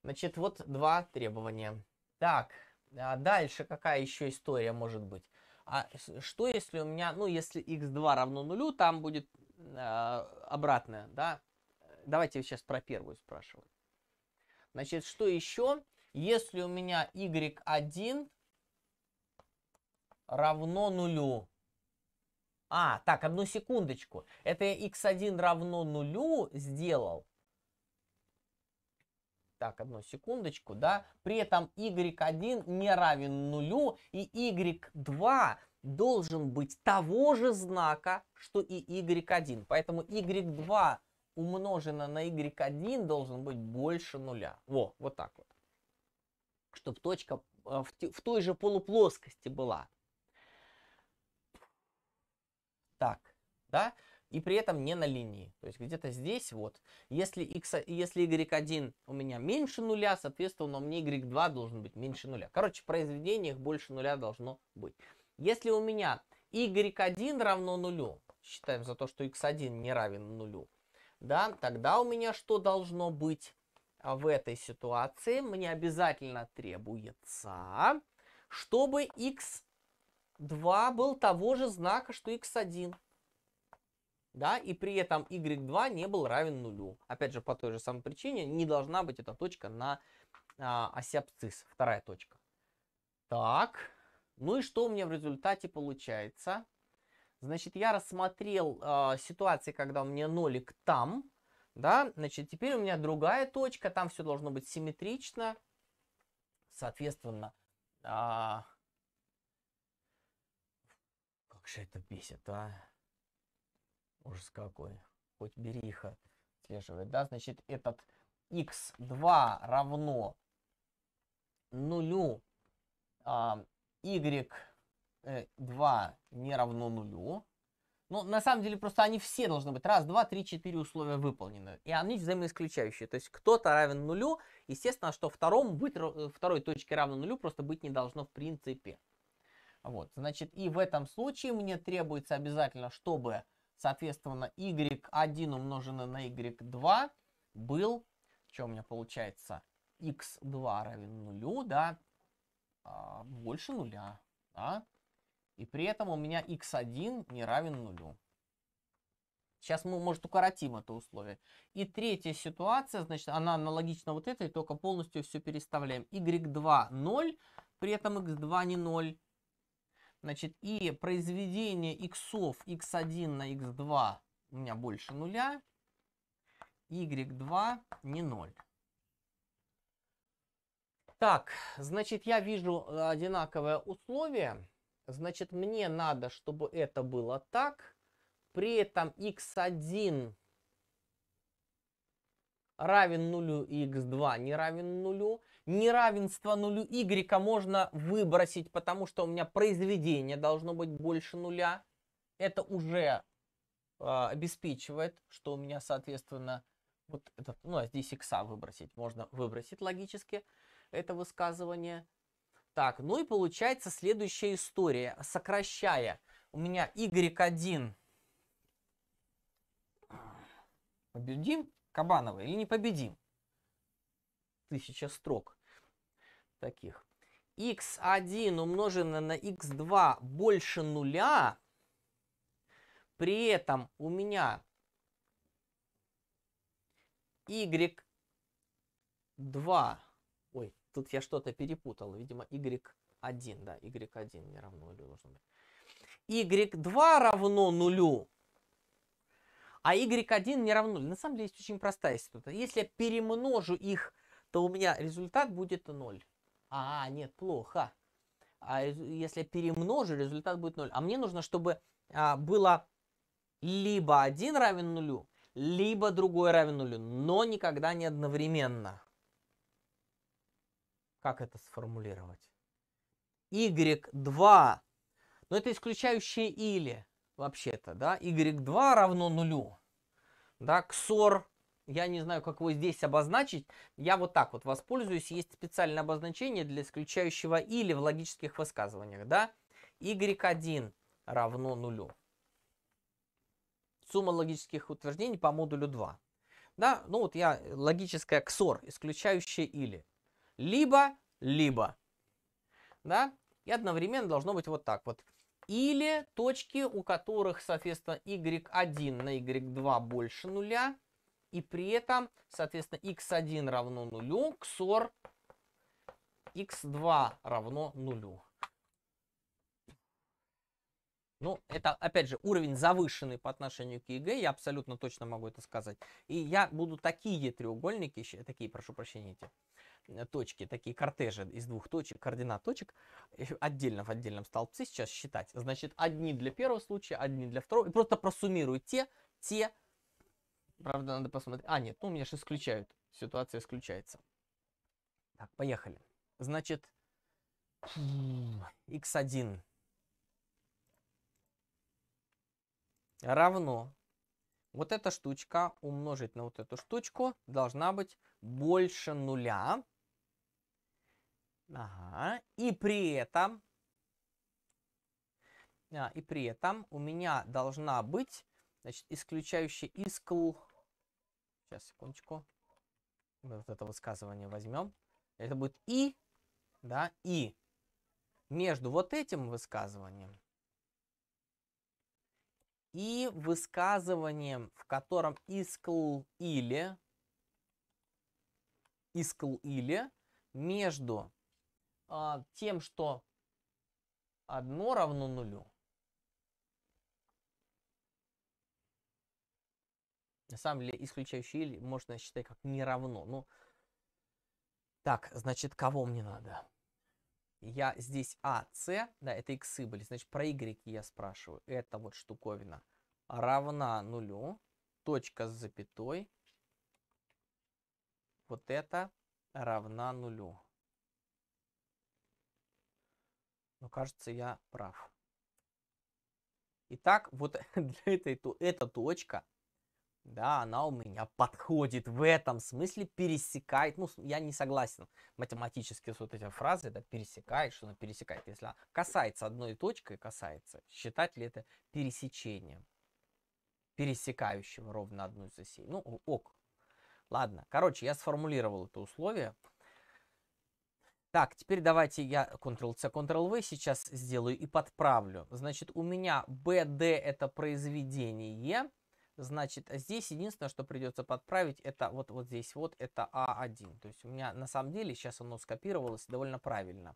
Значит, вот два требования. Так, а дальше какая еще история может быть? А что если у меня, ну, если x2 равно нулю, там будет э, обратное, да? Давайте сейчас про первую спрашивать. Значит, что еще? Если у меня y1 равно нулю. А, так, одну секундочку. Это я x1 равно нулю сделал. Так, одну секундочку, да. При этом y1 не равен нулю, и y2 должен быть того же знака, что и y1. Поэтому y2 умножено на y1 должен быть больше нуля. Во, вот так вот. Чтобы точка э, в, в той же полуплоскости была. Так, да? И при этом не на линии. То есть где-то здесь вот. Если, x, если y1 у меня меньше нуля, соответственно, у меня y2 должен быть меньше нуля. Короче, в произведениях больше нуля должно быть. Если у меня y1 равно нулю, считаем за то, что x1 не равен нулю, да, тогда у меня что должно быть а в этой ситуации? Мне обязательно требуется, чтобы x2 был того же знака, что x1. Да, и при этом y2 не был равен нулю. Опять же, по той же самой причине не должна быть эта точка на а, оси абсцисс, вторая точка. Так, ну и что у меня в результате получается? Значит, я рассмотрел э, ситуации, когда у меня нолик там, да, значит, теперь у меня другая точка, там все должно быть симметрично, соответственно, э, как же это бесит, а? Ужас какой, хоть бери их отслеживает, да, значит, этот x2 равно нулю, э, а, y 2 э, не равно нулю. но ну, на самом деле, просто они все должны быть. Раз, два, три, четыре условия выполнены. И они взаимоисключающие. То есть кто-то равен нулю. Естественно, что втором быть, э, второй точке равно нулю просто быть не должно в принципе. Вот, значит, и в этом случае мне требуется обязательно, чтобы, соответственно, y1 умноженное на y2 был, что у меня получается, x2 равен нулю, да, а, больше нуля, да. И при этом у меня x1 не равен нулю. Сейчас мы, может, укоротим это условие. И третья ситуация, значит, она аналогична вот этой, только полностью все переставляем. y2 0, при этом x2 не 0. Значит, и произведение иксов x1 на x2 у меня больше нуля. y2 не 0. Так, значит, я вижу одинаковое условие. Значит, мне надо, чтобы это было так. При этом x1 равен нулю и x2 не равен нулю. Неравенство нулю y можно выбросить, потому что у меня произведение должно быть больше нуля. Это уже э, обеспечивает, что у меня, соответственно, вот этот, ну, а здесь x выбросить. Можно выбросить логически это высказывание. Так, ну и получается следующая история. Сокращая, у меня Y1 победим Кабанова или не победим? Тысяча строк таких. x1 умноженное на x2 больше нуля. При этом у меня y2 Тут я что-то перепутал. Видимо, y1, да, y1 не равно нулю должно быть. y2 равно нулю, а y1 не равно нулю. На самом деле есть очень простая ситуация. Если я перемножу их, то у меня результат будет 0. А, нет, плохо. А если я перемножу, результат будет 0. А мне нужно, чтобы а, было либо один равен нулю, либо другой равен нулю, но никогда не одновременно как это сформулировать? y2, но ну, это исключающее или вообще-то, да, y2 равно нулю, да, ксор, я не знаю, как его здесь обозначить, я вот так вот воспользуюсь, есть специальное обозначение для исключающего или в логических высказываниях, да, y1 равно нулю. Сумма логических утверждений по модулю 2. Да, ну вот я логическое XOR, исключающее или. Либо-либо. Да? И одновременно должно быть вот так вот. Или точки, у которых, соответственно, y1 на y2 больше нуля. И при этом, соответственно, x1 равно нулю, XOR x2 равно нулю. Ну, это, опять же, уровень завышенный по отношению к ЕГЭ, я абсолютно точно могу это сказать. И я буду такие треугольники, такие, прошу прощения, эти, Э, точки, такие кортежи из двух точек, координат точек, отдельно в отдельном столбце сейчас считать. Значит, одни для первого случая, одни для второго. И просто просуммирую те, те. Правда, надо посмотреть. А, нет, ну у меня же исключают. Ситуация исключается. Так, поехали. Значит, x1 равно вот эта штучка умножить на вот эту штучку должна быть больше нуля. Ага. И при этом... А, и при этом у меня должна быть, значит, исключающая искл... Сейчас, секундочку. Мы вот это высказывание возьмем. Это будет и, да, и. Между вот этим высказыванием и высказыванием, в котором искл или, искл или, между а, тем, что одно равно нулю. На самом деле, исключающий или можно считать как не равно. Ну, так, значит, кого мне надо? Я здесь А, С, да, это иксы были. Значит, про Y я спрашиваю. Это вот штуковина равна нулю. Точка с запятой. Вот это равна нулю. Но кажется, я прав. Итак, вот для этой, то, эта точка, да, она у меня подходит в этом смысле, пересекает, ну, я не согласен математически с вот этой фразой, да, пересекает, что она пересекает, если она касается одной точкой, касается, считать ли это пересечением, пересекающим ровно одну из осей, ну, ок, ладно, короче, я сформулировал это условие, так, теперь давайте я Ctrl-C, Ctrl-V сейчас сделаю и подправлю. Значит, у меня BD это произведение. Значит, а здесь единственное, что придется подправить, это вот, вот здесь вот, это А1. То есть у меня на самом деле сейчас оно скопировалось довольно правильно.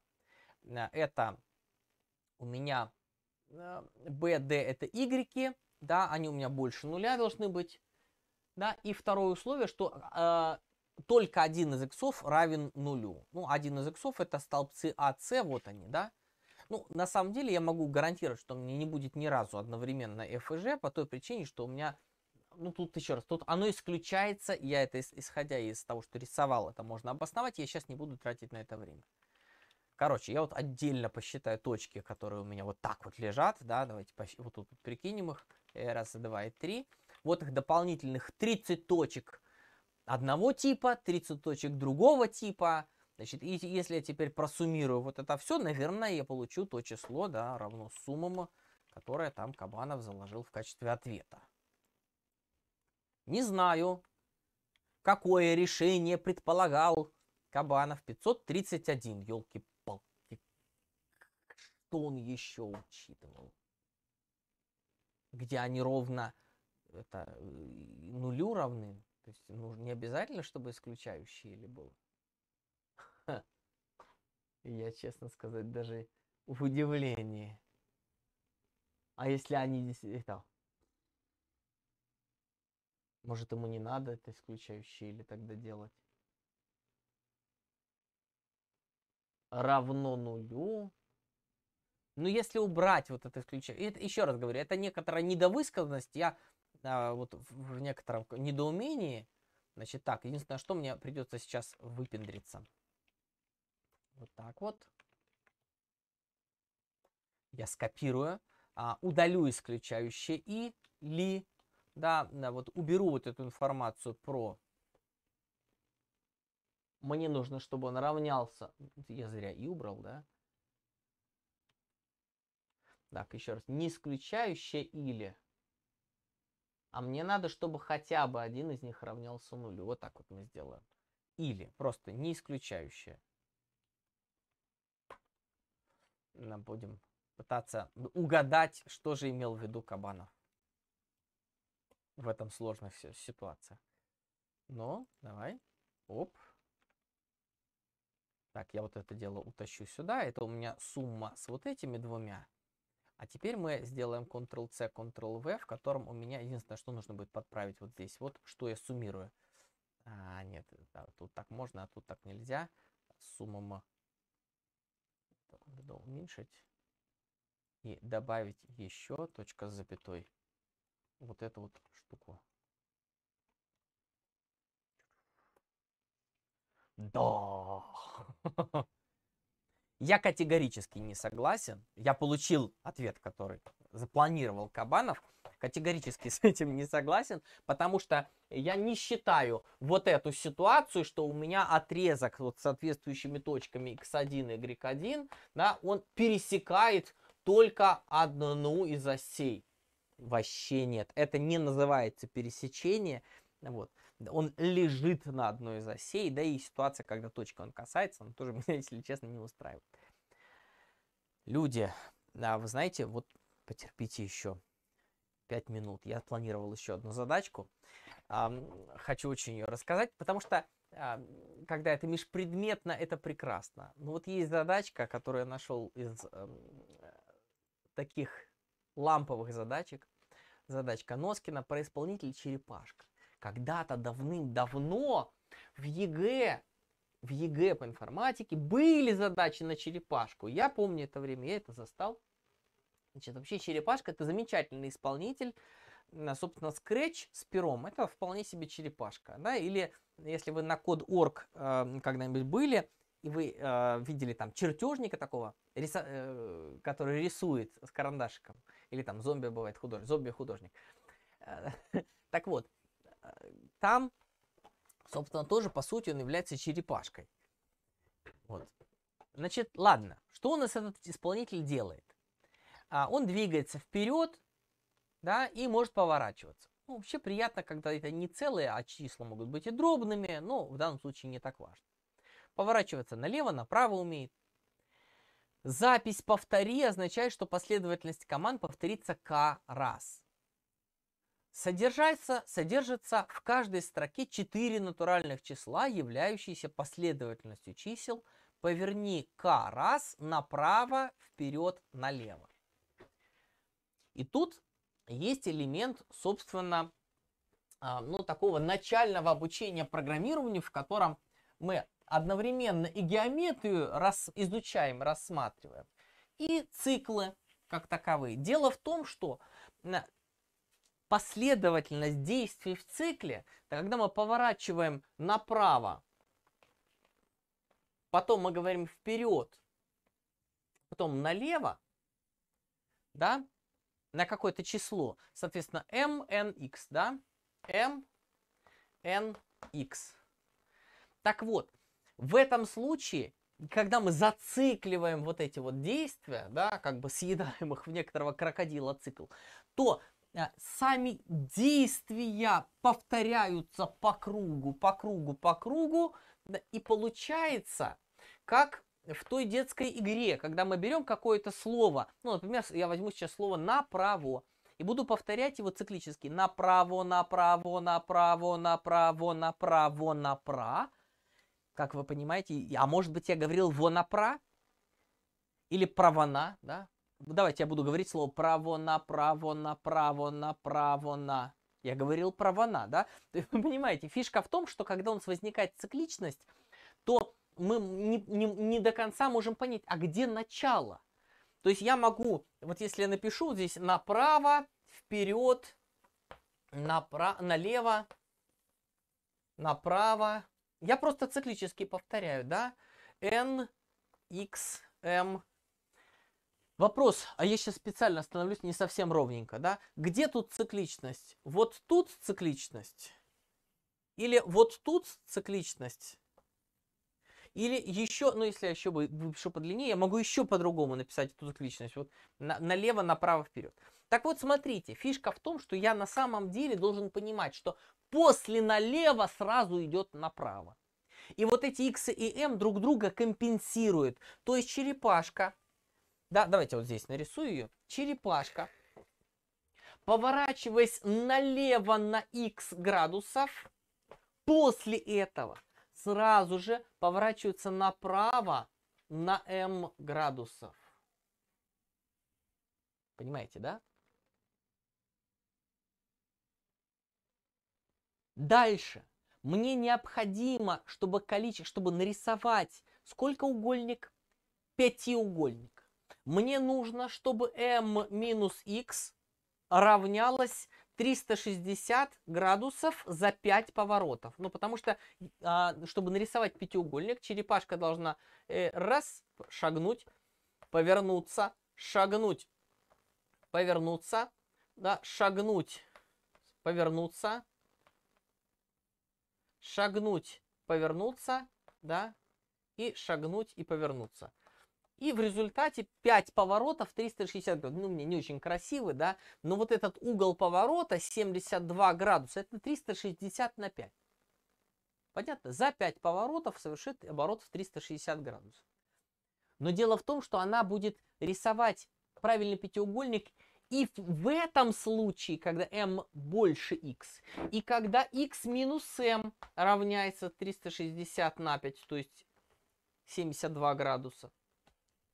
Э, это у меня BD э, это Y, да, они у меня больше нуля должны быть. Да, и второе условие, что а, только один из x равен нулю. Ну, один из x это столбцы А, С, вот они, да? Ну, на самом деле я могу гарантировать, что мне не будет ни разу одновременно F и G по той причине, что у меня, ну, тут еще раз, тут оно исключается, я это исходя из того, что рисовал, это можно обосновать, я сейчас не буду тратить на это время. Короче, я вот отдельно посчитаю точки, которые у меня вот так вот лежат, да, давайте вот тут прикинем их, э, раз, два и три. Вот их дополнительных 30 точек, одного типа, 30 точек другого типа. Значит, и если я теперь просуммирую вот это все, наверное, я получу то число, да, равно суммам, которое там Кабанов заложил в качестве ответа. Не знаю, какое решение предполагал Кабанов 531, елки-палки. Что он еще учитывал? Где они ровно это, э, нулю равны? То есть ну, не обязательно, чтобы исключающие или было. Я, честно сказать, даже в удивлении. А если они действительно... Может, ему не надо это исключающее или тогда делать? Равно нулю. Ну, если убрать вот это исключение... Это, еще раз говорю, это некоторая недовысказанность. Я а, вот в некотором недоумении. Значит, так, единственное, что мне придется сейчас выпендриться. Вот так вот. Я скопирую. А, удалю исключающее и, ли. Да, да, вот уберу вот эту информацию про... Мне нужно, чтобы он равнялся. Я зря и убрал, да? Так, еще раз. Не исключающее или... А мне надо, чтобы хотя бы один из них равнялся нулю. Вот так вот мы сделаем. Или просто не исключающее. Нам Будем пытаться угадать, что же имел в виду Кабанов в этом сложных ситуациях. Но давай. Оп. Так, я вот это дело утащу сюда. Это у меня сумма с вот этими двумя. А теперь мы сделаем Ctrl-C, Ctrl-V, в котором у меня единственное, что нужно будет подправить вот здесь, вот что я суммирую. А, нет, да, тут так можно, а тут так нельзя. Сумма надо уменьшить. И добавить еще точка с запятой. Вот эту вот штуку. Да! Я категорически не согласен. Я получил ответ, который запланировал Кабанов. Категорически с этим не согласен, потому что я не считаю вот эту ситуацию, что у меня отрезок вот с соответствующими точками x1 и y1, да, он пересекает только одну из осей. Вообще нет. Это не называется пересечение. Вот он лежит на одной из осей, да и ситуация, когда точка он касается, он тоже меня, если честно, не устраивает. Люди, а вы знаете, вот потерпите еще пять минут. Я планировал еще одну задачку. А, хочу очень ее рассказать, потому что а, когда это межпредметно, это прекрасно. Но вот есть задачка, которую я нашел из а, таких ламповых задачек. Задачка Носкина про исполнитель черепашка когда-то давным-давно в ЕГЭ, в ЕГЭ по информатике были задачи на черепашку. Я помню это время, я это застал. Значит, вообще черепашка это замечательный исполнитель. Э, собственно, Scratch с пером это вполне себе черепашка. Да? Или если вы на код орг э, когда-нибудь были, и вы э, видели там чертежника такого, риса, э, который рисует с карандашиком, или там зомби бывает художник, зомби-художник. Э, так вот, там, собственно, тоже, по сути, он является черепашкой. Вот. Значит, ладно, что у нас этот исполнитель делает? А, он двигается вперед, да, и может поворачиваться. Ну, вообще приятно, когда это не целые, а числа могут быть и дробными, но в данном случае не так важно. Поворачиваться налево, направо умеет. Запись «повтори» означает, что последовательность команд повторится k раз. Содержится содержится в каждой строке 4 натуральных числа, являющиеся последовательностью чисел. Поверни k раз направо, вперед, налево. И тут есть элемент, собственно, а, ну, такого начального обучения программированию, в котором мы одновременно и геометрию рас... изучаем, рассматриваем, и циклы как таковые. Дело в том, что последовательность действий в цикле, то когда мы поворачиваем направо, потом мы говорим вперед, потом налево, да, на какое-то число, соответственно, m, n, x, да, m, n, x. Так вот, в этом случае, когда мы зацикливаем вот эти вот действия, да, как бы съедаем их в некоторого крокодила цикл, то Э, сами действия повторяются по кругу, по кругу, по кругу, и получается, как в той детской игре, когда мы берем какое-то слово, ну, например, я возьму сейчас слово «направо», и буду повторять его циклически «направо, направо, направо, направо, направо, направо», как вы понимаете, а может быть я говорил «вонапра», или «правона», да, ну, давайте я буду говорить слово право на, право на, право на, право на. Я говорил право на, да? Вы понимаете, фишка в том, что когда у нас возникает цикличность, то мы не, не, не до конца можем понять, а где начало. То есть я могу, вот если я напишу здесь направо, вперед, напра налево, направо. Я просто циклически повторяю, да? N, X, M, Вопрос, а я сейчас специально становлюсь не совсем ровненько, да? Где тут цикличность? Вот тут цикличность? Или вот тут цикличность? Или еще, ну если я еще выпишу подлиннее, я могу еще по-другому написать эту цикличность. Вот на, налево, направо, вперед. Так вот, смотрите, фишка в том, что я на самом деле должен понимать, что после налево сразу идет направо. И вот эти x и m друг друга компенсируют. То есть черепашка да, давайте вот здесь нарисую ее. Черепашка. Поворачиваясь налево на x градусов, после этого сразу же поворачивается направо на m эм градусов. Понимаете, да? Дальше. Мне необходимо, чтобы количество, чтобы нарисовать сколько угольник? Пятиугольник. Мне нужно, чтобы m минус x равнялось 360 градусов за 5 поворотов. Ну, потому что, а, чтобы нарисовать пятиугольник, черепашка должна э, раз, шагнуть, повернуться, шагнуть, повернуться, да, шагнуть, повернуться, шагнуть, повернуться, да, и шагнуть и повернуться. И в результате 5 поворотов 360 градусов. Ну, мне не очень красивый, да, но вот этот угол поворота 72 градуса, это 360 на 5. Понятно? За 5 поворотов совершит оборот в 360 градусов. Но дело в том, что она будет рисовать правильный пятиугольник и в этом случае, когда m больше x, и когда x минус m равняется 360 на 5, то есть 72 градуса,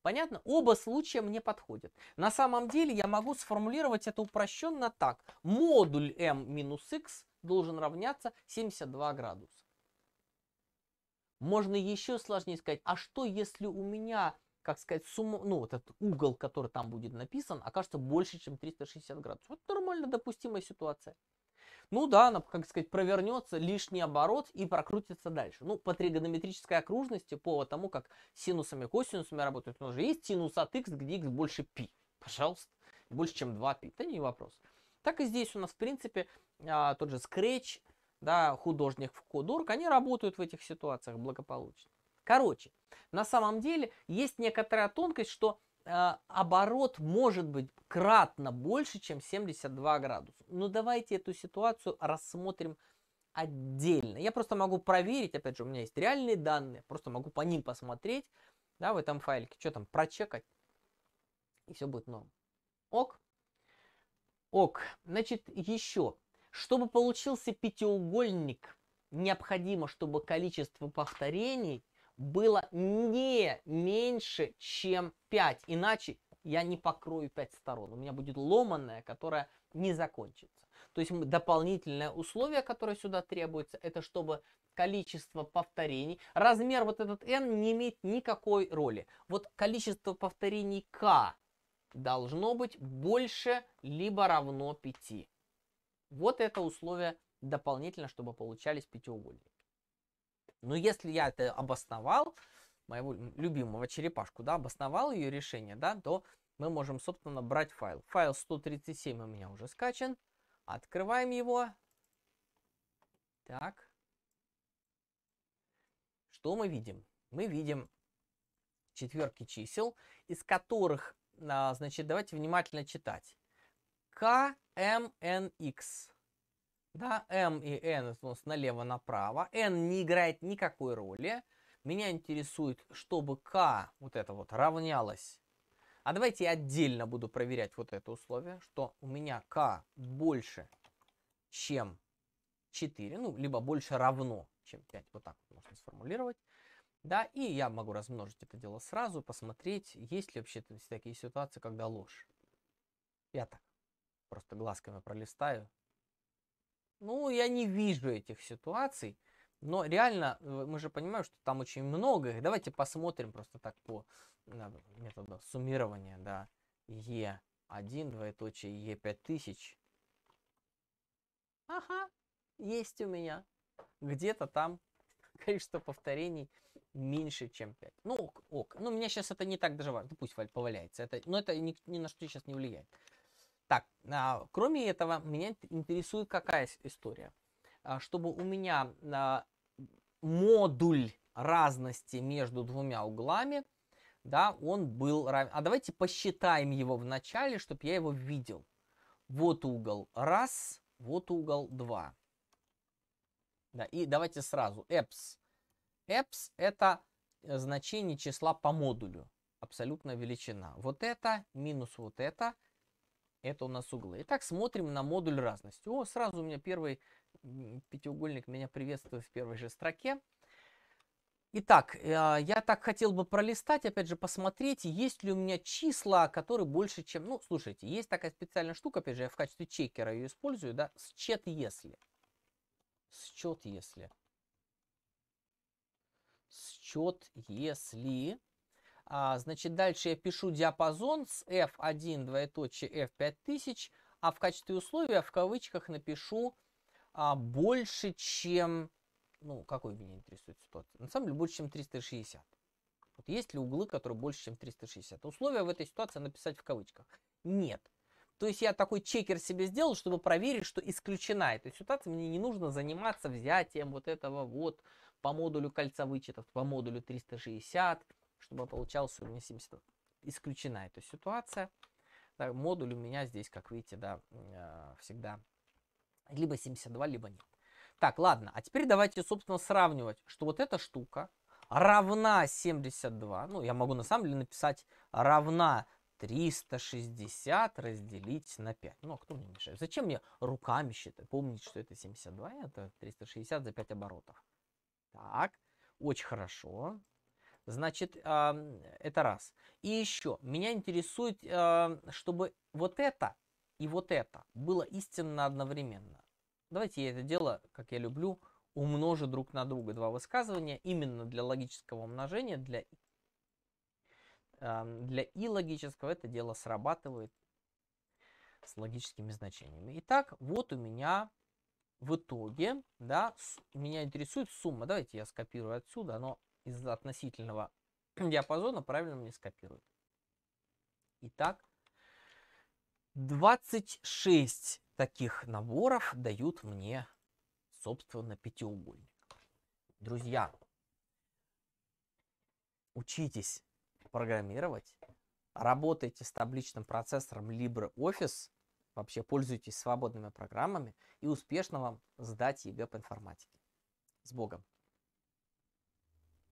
Понятно? Оба случая мне подходят. На самом деле я могу сформулировать это упрощенно так. Модуль m минус x должен равняться 72 градуса. Можно еще сложнее сказать, а что если у меня, как сказать, сумма, ну вот этот угол, который там будет написан, окажется больше, чем 360 градусов. Вот нормально допустимая ситуация ну да, она, как сказать, провернется лишний оборот и прокрутится дальше. Ну, по тригонометрической окружности, по тому, как синусами, косинусами работают, у нас же есть синус от x, где x больше π. Пожалуйста, больше, чем 2π, это не вопрос. Так и здесь у нас, в принципе, а, тот же Scratch, да, художник в Кодорг, они работают в этих ситуациях благополучно. Короче, на самом деле есть некоторая тонкость, что Э, оборот может быть кратно больше, чем 72 градуса. Но ну, давайте эту ситуацию рассмотрим отдельно. Я просто могу проверить, опять же, у меня есть реальные данные, просто могу по ним посмотреть, да, в этом файлике, что там, прочекать, и все будет норм. Ок. Ок. Значит, еще. Чтобы получился пятиугольник, необходимо, чтобы количество повторений – было не меньше, чем 5. Иначе я не покрою 5 сторон. У меня будет ломаная, которая не закончится. То есть дополнительное условие, которое сюда требуется, это чтобы количество повторений, размер вот этот n не имеет никакой роли. Вот количество повторений k должно быть больше либо равно 5. Вот это условие дополнительно, чтобы получались пятиугольники. Но если я это обосновал, моего любимого черепашку, да, обосновал ее решение, да, то мы можем, собственно, брать файл. Файл 137 у меня уже скачан. Открываем его. Так. Что мы видим? Мы видим четверки чисел, из которых, а, значит, давайте внимательно читать. К М Н Х да, M и N это у нас налево направо. N не играет никакой роли. Меня интересует, чтобы K вот это вот равнялось. А давайте я отдельно буду проверять вот это условие, что у меня K больше, чем 4, ну, либо больше равно, чем 5. Вот так вот можно сформулировать. Да, и я могу размножить это дело сразу, посмотреть, есть ли вообще такие ситуации, когда ложь. Я так просто глазками пролистаю, ну, я не вижу этих ситуаций. Но реально, э, мы же понимаем, что там очень много их. Давайте посмотрим просто так по методу суммирования, да. Е1, двоеточие, Е5000. Ага, есть у меня. Где-то там количество повторений меньше, чем 5. Ну, ок, ок. Ну, меня сейчас это не так даже важно. Ну, да пусть поваляется. Это, но это ни, ни на что сейчас не влияет. Так, а, кроме этого, меня интересует какая история. А, чтобы у меня а, модуль разности между двумя углами, да, он был равен. А давайте посчитаем его в начале, чтобы я его видел. Вот угол 1, вот угол 2. Да, и давайте сразу. Эпс. Эпс это э, значение числа по модулю. Абсолютная величина. Вот это минус вот это – это у нас углы. Итак, смотрим на модуль разности. О, сразу у меня первый пятиугольник меня приветствует в первой же строке. Итак, э, я так хотел бы пролистать, опять же, посмотреть, есть ли у меня числа, которые больше, чем... Ну, слушайте, есть такая специальная штука, опять же, я в качестве чекера ее использую, да, счет если. Счет если. Счет если а, значит, дальше я пишу диапазон с f1 двоеточие f5000, а в качестве условия в кавычках напишу а, больше, чем... Ну, какой меня интересует ситуация? На самом деле, больше, чем 360. Вот есть ли углы, которые больше, чем 360? Условия в этой ситуации написать в кавычках. Нет. То есть я такой чекер себе сделал, чтобы проверить, что исключена эта ситуация. Мне не нужно заниматься взятием вот этого вот по модулю кольца вычетов, по модулю 360 чтобы получалось 70 Исключена эта ситуация. Да, модуль у меня здесь, как видите, да, э, всегда либо 72, либо нет. Так, ладно, а теперь давайте, собственно, сравнивать, что вот эта штука равна 72. Ну, я могу на самом деле написать равна 360 разделить на 5. Ну, а кто мне мешает? Зачем мне руками считать? Помнить, что это 72, это 360 за 5 оборотов. Так, очень хорошо. Значит, а, это раз. И еще, меня интересует, а, чтобы вот это и вот это было истинно одновременно. Давайте я это дело, как я люблю, умножу друг на друга два высказывания именно для логического умножения, для, а, для и логического это дело срабатывает с логическими значениями. Итак, вот у меня в итоге, да, меня интересует сумма. Давайте я скопирую отсюда, но из относительного диапазона правильно мне скопирует. Итак, 26 таких наборов дают мне, собственно, пятиугольник. Друзья, учитесь программировать, работайте с табличным процессором LibreOffice, вообще пользуйтесь свободными программами и успешно вам сдать ЕГЭ по информатике. С Богом!